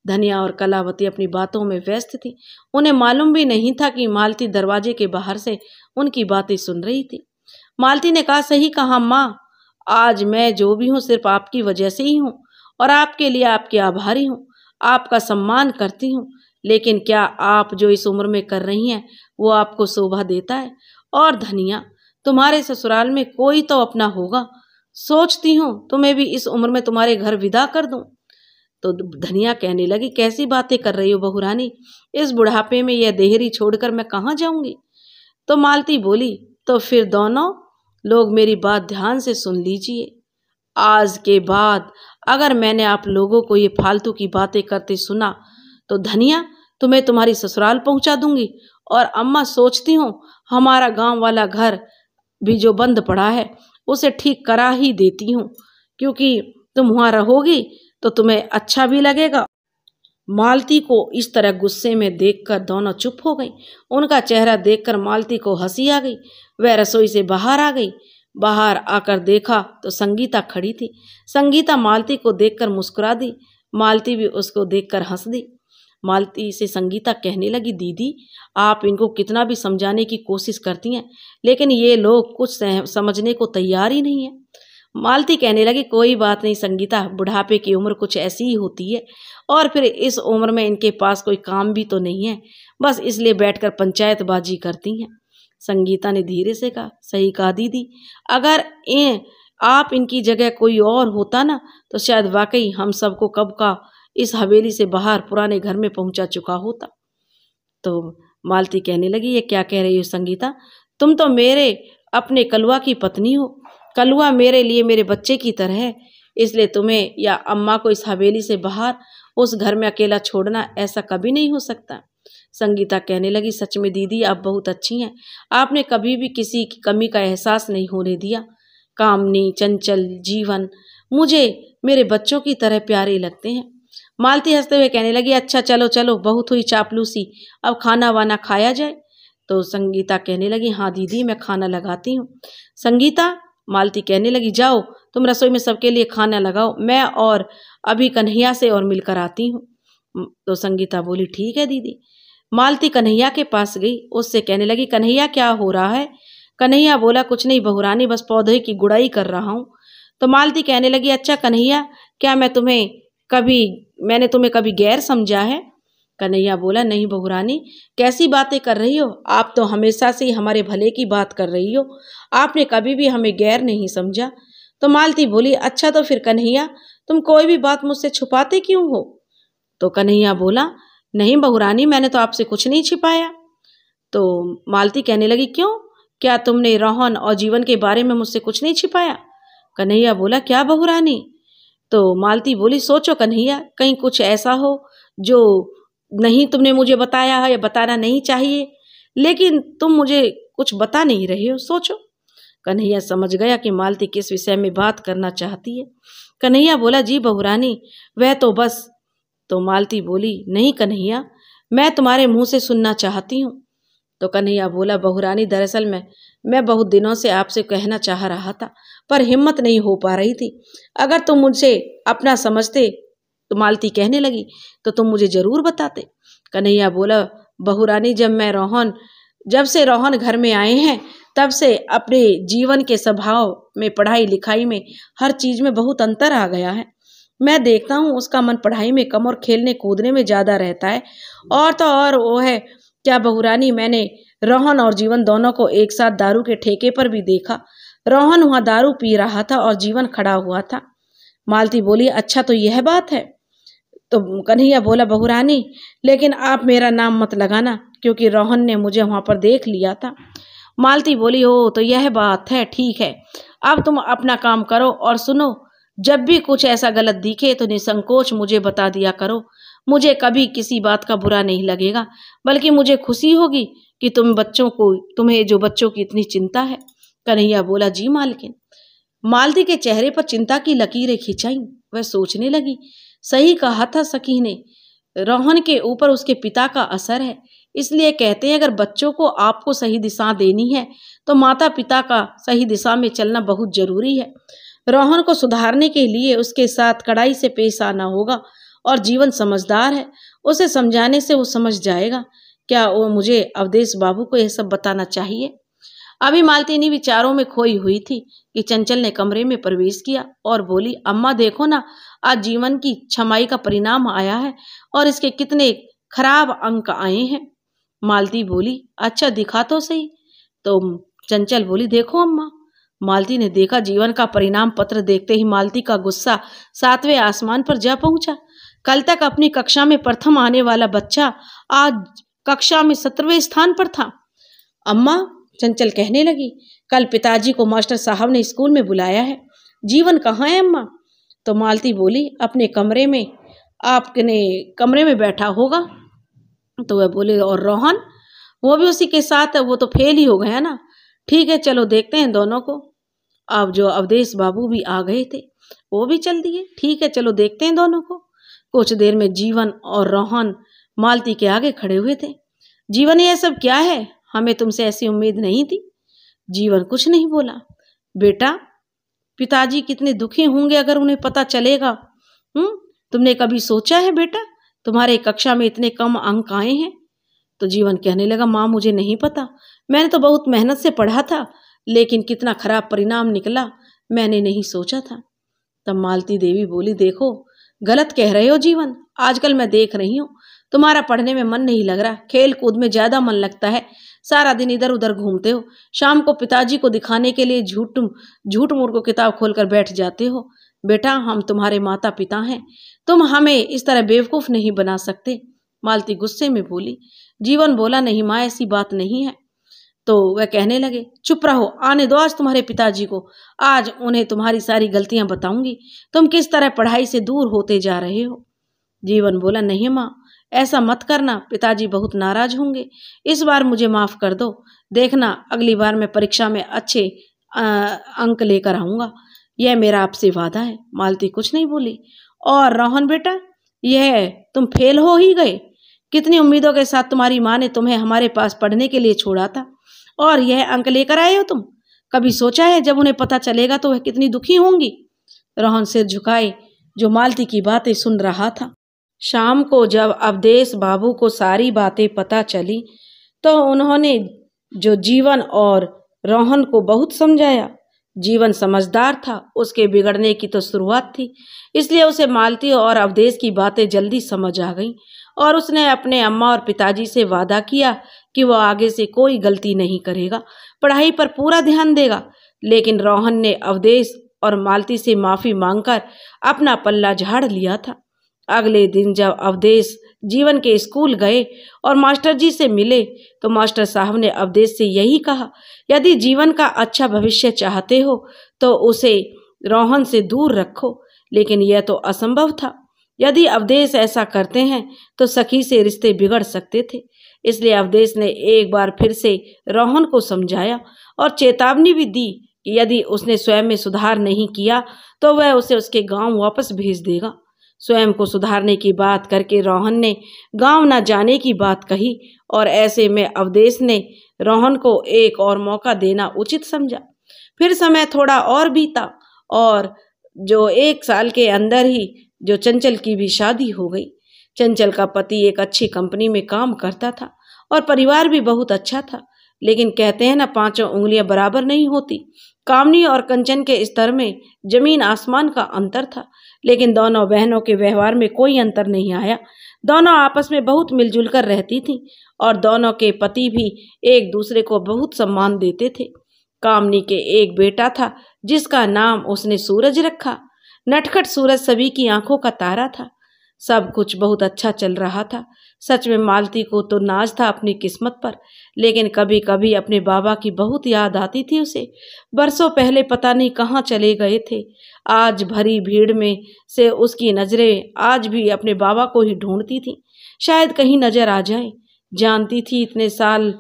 धनिया और कलावती अपनी बातों में व्यस्त थी उन्हें मालूम भी नहीं था कि मालती दरवाजे के बाहर से उनकी बातें सुन रही थी मालती ने कहा सही कहा माँ आज मैं जो भी हूँ सिर्फ आपकी वजह से ही हूँ और आपके लिए आपकी आभारी हूँ आपका सम्मान करती हूँ लेकिन क्या आप जो इस उम्र में कर रही हैं वो आपको शोभा देता है और धनिया तुम्हारे ससुराल में कोई तो अपना होगा सोचती हूँ तुम्हें भी इस उम्र में तुम्हारे घर विदा कर दूँ तो धनिया कहने लगी कैसी बातें कर रही हो बहुरानी इस बुढ़ापे में यह देहरी छोड़कर मैं कहाँ जाऊँगी तो मालती बोली तो फिर दोनों लोग मेरी बात ध्यान से सुन लीजिए आज के बाद अगर मैंने आप लोगों को ये फालतू की बातें करते सुना तो धनिया तुम्हें तुम्हारी ससुराल पहुंचा दूंगी और अम्मा सोचती हूँ हमारा गांव वाला घर भी जो बंद पड़ा है उसे ठीक करा ही देती हूँ क्योंकि तुम वहाँ रहोगी तो तुम्हें अच्छा भी लगेगा मालती को इस तरह गुस्से में देखकर दोनों चुप हो गई उनका चेहरा देखकर मालती को हंसी आ गई वह रसोई से बाहर आ गई बाहर आकर देखा तो संगीता खड़ी थी संगीता मालती को देखकर मुस्कुरा दी मालती भी उसको देखकर हंस दी मालती से संगीता कहने लगी दीदी आप इनको कितना भी समझाने की कोशिश करती हैं लेकिन ये लोग कुछ समझने को तैयार ही नहीं है मालती कहने लगी कोई बात नहीं संगीता बुढ़ापे की उम्र कुछ ऐसी ही होती है और फिर इस उम्र में इनके पास कोई काम भी तो नहीं है बस इसलिए बैठकर पंचायतबाजी करती हैं संगीता ने धीरे से कहा सही कहा दीदी अगर ए, आप इनकी जगह कोई और होता ना तो शायद वाकई हम सबको कब का इस हवेली से बाहर पुराने घर में पहुंचा चुका होता तो मालती कहने लगी ये क्या कह रही हो संगीता तुम तो मेरे अपने कलवा की पत्नी हो कलुआ मेरे लिए मेरे बच्चे की तरह है इसलिए तुम्हें या अम्मा को इस हवेली से बाहर उस घर में अकेला छोड़ना ऐसा कभी नहीं हो सकता संगीता कहने लगी सच में दीदी आप बहुत अच्छी हैं आपने कभी भी किसी की कमी का एहसास नहीं होने दिया कामनी चंचल जीवन मुझे मेरे बच्चों की तरह प्यारे लगते हैं मालती हंसते हुए कहने लगी अच्छा चलो चलो बहुत हुई चापलूसी अब खाना वाना खाया जाए तो संगीता कहने लगी हाँ दीदी मैं खाना लगाती हूँ संगीता मालती कहने लगी जाओ तुम रसोई में सबके लिए खाना लगाओ मैं और अभी कन्हैया से और मिलकर आती हूँ तो संगीता बोली ठीक है दीदी मालती कन्हैया के पास गई उससे कहने लगी कन्हैया क्या हो रहा है कन्हैया बोला कुछ नहीं बहुरानी बस पौधे की गुड़ाई कर रहा हूँ तो मालती कहने लगी अच्छा कन्हैया क्या मैं तुम्हें कभी मैंने तुम्हें कभी गैर समझा है कन्हैया बोला नहीं बहुरानी कैसी बातें कर रही हो आप तो हमेशा से ही हमारे भले की बात कर रही हो आपने कभी भी हमें गैर नहीं समझा तो मालती बोली अच्छा तो फिर कन्हैया तुम कोई भी बात मुझसे छुपाते क्यों हो तो कन्हैया बोला नहीं बहुरानी मैंने तो आपसे कुछ नहीं छिपाया तो मालती कहने लगी क्यों क्या तुमने रोहन और जीवन के बारे में मुझसे कुछ नहीं छिपाया कन्हैया बोला क्या बहुरानी तो मालती बोली सोचो कन्हैया कहीं कुछ ऐसा हो जो नहीं तुमने मुझे बताया है या बताना नहीं चाहिए लेकिन तुम मुझे कुछ बता नहीं रहे हो सोचो कन्हैया समझ गया कि मालती किस विषय में बात करना चाहती है कन्हैया बोला जी बहुरानी वह तो बस तो मालती बोली नहीं कन्हैया मैं तुम्हारे मुंह से सुनना चाहती हूँ तो कन्हैया बोला बहुरानी दरअसल मैं मैं बहुत दिनों से आपसे कहना चाह रहा था पर हिम्मत नहीं हो पा रही थी अगर तुम मुझसे अपना समझते तो मालती कहने लगी तो तुम मुझे ज़रूर बताते कन्हैया बोला बहुरानी जब मैं रोहन जब से रोहन घर में आए हैं तब से अपने जीवन के स्वभाव में पढ़ाई लिखाई में हर चीज़ में बहुत अंतर आ गया है मैं देखता हूँ उसका मन पढ़ाई में कम और खेलने कूदने में ज़्यादा रहता है और तो और वो है क्या बहुरानी मैंने रोहन और जीवन दोनों को एक साथ दारू के ठेके पर भी देखा रोहन वहाँ दारू पी रहा था और जीवन खड़ा हुआ था मालती बोली अच्छा तो यह बात है तो कन्हैया बोला बहुरानी लेकिन आप मेरा नाम मत लगाना क्योंकि रोहन ने मुझे वहाँ पर देख लिया था मालती बोली ओ तो यह बात है ठीक है अब तुम अपना काम करो और सुनो जब भी कुछ ऐसा गलत दिखे तो निसंकोच मुझे बता दिया करो मुझे कभी किसी बात का बुरा नहीं लगेगा बल्कि मुझे खुशी होगी कि तुम बच्चों को तुम्हें जो बच्चों की इतनी चिंता है कन्हैया बोला जी मालकिन मालती के चेहरे पर चिंता की लकीरें खिंचाई वह सोचने लगी सही कहा था सखी ने रोहन के ऊपर उसके पिता का असर है इसलिए कहते हैं अगर बच्चों को आपको सही दिशा देनी है तो माता पिता का सही दिशा में चलना बहुत जरूरी है रोहन को सुधारने के लिए उसके साथ कड़ाई से पेश आना होगा और जीवन समझदार है उसे समझाने से वो समझ जाएगा क्या वो मुझे अवधेश बाबू को यह सब बताना चाहिए अभी मालतीनी विचारों में खोई हुई थी कि चंचल ने कमरे में प्रवेश किया और बोली अम्मा देखो ना आज जीवन की छमाई का परिणाम आया है और इसके कितने खराब अंक आए हैं मालती बोली अच्छा दिखा तो सही तो चंचल बोली देखो अम्मा मालती ने देखा जीवन का परिणाम पत्र देखते ही मालती का गुस्सा सातवें आसमान पर जा पहुंचा कल तक अपनी कक्षा में प्रथम आने वाला बच्चा आज कक्षा में सत्रहवें स्थान पर था अम्मा चंचल कहने लगी कल पिताजी को मास्टर साहब ने स्कूल में बुलाया है जीवन कहाँ है अम्मा तो मालती बोली अपने कमरे में आपने कमरे में बैठा होगा तो वह बोले और रोहन वो भी उसी के साथ है वो तो फेल ही हो गए है ना ठीक है चलो देखते हैं दोनों को अब जो अवधेश बाबू भी आ गए थे वो भी चल दिए ठीक है चलो देखते हैं दोनों को कुछ देर में जीवन और रोहन मालती के आगे खड़े हुए थे जीवन यह सब क्या है हमें तुमसे ऐसी उम्मीद नहीं थी जीवन कुछ नहीं बोला बेटा पिताजी कितने दुखी होंगे अगर उन्हें पता चलेगा हम्म तुमने कभी सोचा है बेटा तुम्हारे कक्षा में इतने कम अंक आए हैं तो जीवन कहने लगा माँ मुझे नहीं पता मैंने तो बहुत मेहनत से पढ़ा था लेकिन कितना खराब परिणाम निकला मैंने नहीं सोचा था तब मालती देवी बोली देखो गलत कह रहे हो जीवन आजकल मैं देख रही हूँ तुम्हारा पढ़ने में मन नहीं लग रहा खेल कूद में ज़्यादा मन लगता है सारा दिन इधर उधर घूमते हो शाम को पिताजी को दिखाने के लिए झूठ झूठ को किताब खोलकर बैठ जाते हो बेटा हम तुम्हारे माता पिता हैं तुम हमें इस तरह बेवकूफ़ नहीं बना सकते मालती गुस्से में बोली जीवन बोला नहीं माँ ऐसी बात नहीं है तो वह कहने लगे चुप रहो आने दो आज तुम्हारे पिताजी को आज उन्हें तुम्हारी सारी गलतियां बताऊंगी तुम किस तरह पढ़ाई से दूर होते जा रहे हो जीवन बोला नहीं माँ ऐसा मत करना पिताजी बहुत नाराज होंगे इस बार मुझे माफ़ कर दो देखना अगली बार मैं परीक्षा में अच्छे अंक लेकर आऊँगा यह मेरा आपसे वादा है मालती कुछ नहीं बोली और रोहन बेटा यह तुम फेल हो ही गए कितनी उम्मीदों के साथ तुम्हारी माँ ने तुम्हें हमारे पास पढ़ने के लिए छोड़ा था और यह अंक लेकर आए हो तुम कभी सोचा है जब उन्हें पता चलेगा तो वह कितनी दुखी होंगी रोहन सिर झुकाए जो मालती की बातें सुन रहा था शाम को जब अवधेश बाबू को सारी बातें पता चली तो उन्होंने जो जीवन और रोहन को बहुत समझाया जीवन समझदार था उसके बिगड़ने की तो शुरुआत थी इसलिए उसे मालती और अवधेश की बातें जल्दी समझ आ गईं और उसने अपने अम्मा और पिताजी से वादा किया कि वह आगे से कोई गलती नहीं करेगा पढ़ाई पर पूरा ध्यान देगा लेकिन रोहन ने अवधेश और मालती से माफ़ी मांगकर अपना पल्ला झाड़ लिया था अगले दिन जब अवधेश जीवन के स्कूल गए और मास्टर जी से मिले तो मास्टर साहब ने अवधेश से यही कहा यदि जीवन का अच्छा भविष्य चाहते हो तो उसे रोहन से दूर रखो लेकिन यह तो असंभव था यदि अवधेश ऐसा करते हैं तो सखी से रिश्ते बिगड़ सकते थे इसलिए अवधेश ने एक बार फिर से रोहन को समझाया और चेतावनी भी दी कि यदि उसने स्वयं में सुधार नहीं किया तो वह उसे उसके गांव वापस भेज देगा स्वयं को सुधारने की बात करके रोहन ने गांव न जाने की बात कही और ऐसे में अवदेश ने रोहन को एक और मौका देना उचित समझा फिर समय थोड़ा और बीता और जो एक साल के अंदर ही जो चंचल की भी शादी हो गई चंचल का पति एक अच्छी कंपनी में काम करता था और परिवार भी बहुत अच्छा था लेकिन कहते हैं ना पांचों उंगलियां बराबर नहीं होती कामनी और कंचन के स्तर में जमीन आसमान का अंतर था लेकिन दोनों बहनों के व्यवहार में कोई अंतर नहीं आया दोनों आपस में बहुत मिलजुल कर रहती थीं और दोनों के पति भी एक दूसरे को बहुत सम्मान देते थे कामनी के एक बेटा था जिसका नाम उसने सूरज रखा नटखट सूरज सभी की आंखों का तारा था सब कुछ बहुत अच्छा चल रहा था सच में मालती को तो नाज था अपनी किस्मत पर लेकिन कभी कभी अपने बाबा की बहुत याद आती थी उसे बरसों पहले पता नहीं कहाँ चले गए थे आज भरी भीड़ में से उसकी नज़रें आज भी अपने बाबा को ही ढूंढती थीं शायद कहीं नज़र आ जाए जानती थी इतने साल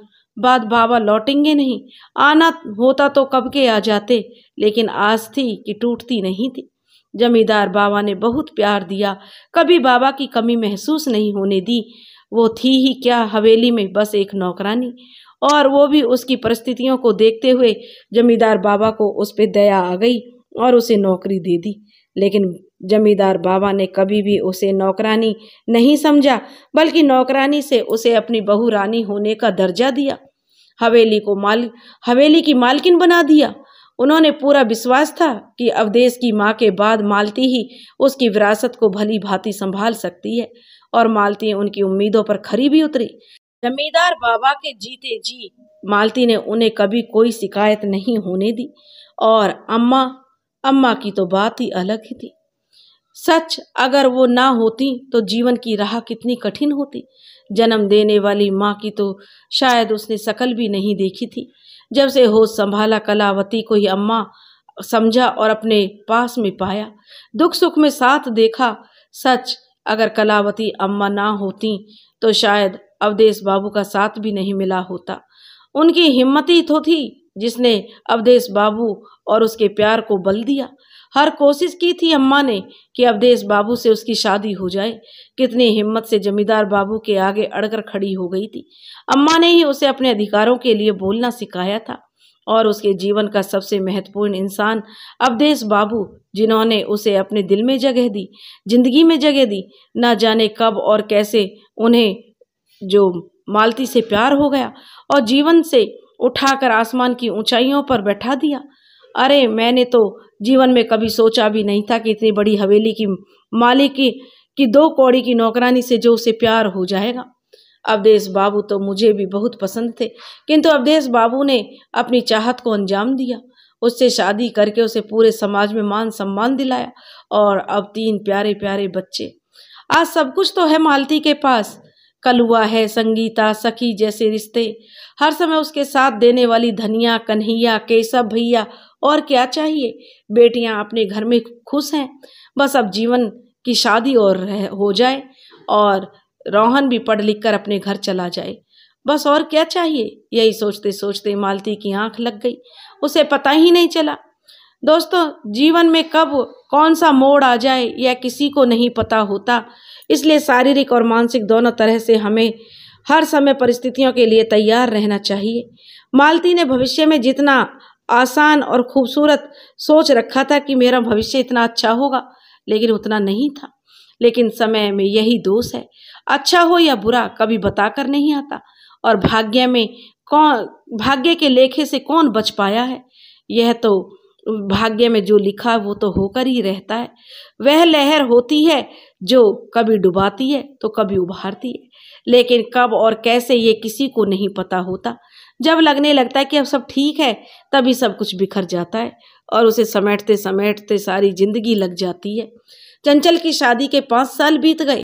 बाद बाबा लौटेंगे नहीं आना होता तो कब के आ जाते लेकिन आज थी कि टूटती नहीं थी जमींदार बाबा ने बहुत प्यार दिया कभी बाबा की कमी महसूस नहीं होने दी वो थी ही क्या हवेली में बस एक नौकरानी और वो भी उसकी परिस्थितियों को देखते हुए जमींदार बाबा को उस पर दया आ गई और उसे नौकरी दे दी लेकिन जमींदार बाबा ने कभी भी उसे नौकरानी नहीं समझा बल्कि नौकरानी से उसे अपनी बहू रानी होने का दर्जा दिया हवेली को माल हवेली की मालकिन बना दिया उन्होंने पूरा विश्वास था कि अवधेश की माँ के बाद मालती ही उसकी विरासत को भली भांति संभाल सकती है और मालती उनकी उम्मीदों पर खरी भी उतरी जमींदार बाबा के जीते जी मालती ने उन्हें कभी कोई शिकायत नहीं होने दी और अम्मा अम्मा की तो बात ही अलग ही थी सच अगर वो ना होती तो जीवन की राह कितनी कठिन होती जन्म देने वाली माँ की तो शायद उसने शकल भी नहीं देखी थी जब से होश संभाला कलावती को ही अम्मा समझा और अपने पास में पाया दुख सुख में साथ देखा सच अगर कलावती अम्मा ना होती तो शायद अवधेश बाबू का साथ भी नहीं मिला होता उनकी हिम्मत ही तो थी जिसने अवधेश बाबू और उसके प्यार को बल दिया हर कोशिश की थी अम्मा ने कि अवधेश बाबू से उसकी शादी हो जाए कितनी हिम्मत से जमींदार बाबू के आगे अड़कर खड़ी हो गई थी अम्मा ने ही उसे अपने अधिकारों के लिए बोलना सिखाया था और उसके जीवन का सबसे महत्वपूर्ण इंसान अवधेश बाबू जिन्होंने उसे अपने दिल में जगह दी जिंदगी में जगह दी ना जाने कब और कैसे उन्हें जो मालती से प्यार हो गया और जीवन से उठाकर आसमान की ऊंचाइयों पर बैठा दिया अरे मैंने तो जीवन में कभी सोचा भी नहीं था कि इतनी बड़ी हवेली की मालिक की कि दो कौड़ी की नौकरानी से जो उसे प्यार हो जाएगा अवधेश बाबू तो मुझे भी बहुत पसंद थे किंतु अवधेश बाबू ने अपनी चाहत को अंजाम दिया उससे शादी करके उसे पूरे समाज में मान सम्मान दिलाया और अब तीन प्यारे प्यारे बच्चे आज सब कुछ तो है मालती के पास कलुआ है संगीता सखी जैसे रिश्ते हर समय उसके साथ देने वाली धनिया कन्हैया केशव भैया और क्या चाहिए बेटियां अपने घर में खुश हैं बस अब जीवन की शादी और रह हो जाए और रोहन भी पढ़ लिख कर अपने घर चला जाए बस और क्या चाहिए यही सोचते सोचते मालती की आंख लग गई उसे पता ही नहीं चला दोस्तों जीवन में कब कौन सा मोड़ आ जाए यह किसी को नहीं पता होता इसलिए शारीरिक और मानसिक दोनों तरह से हमें हर समय परिस्थितियों के लिए तैयार रहना चाहिए मालती ने भविष्य में जितना आसान और खूबसूरत सोच रखा था कि मेरा भविष्य इतना अच्छा होगा लेकिन उतना नहीं था लेकिन समय में यही दोष है अच्छा हो या बुरा कभी बता कर नहीं आता और भाग्य में कौन भाग्य के लेखे से कौन बच पाया है यह तो भाग्य में जो लिखा वो तो होकर ही रहता है वह लहर होती है जो कभी डुबाती है तो कभी उभारती है लेकिन कब और कैसे ये किसी को नहीं पता होता जब लगने लगता है कि अब सब ठीक है तभी सब कुछ बिखर जाता है और उसे समेटते समेटते सारी ज़िंदगी लग जाती है चंचल की शादी के पाँच साल बीत गए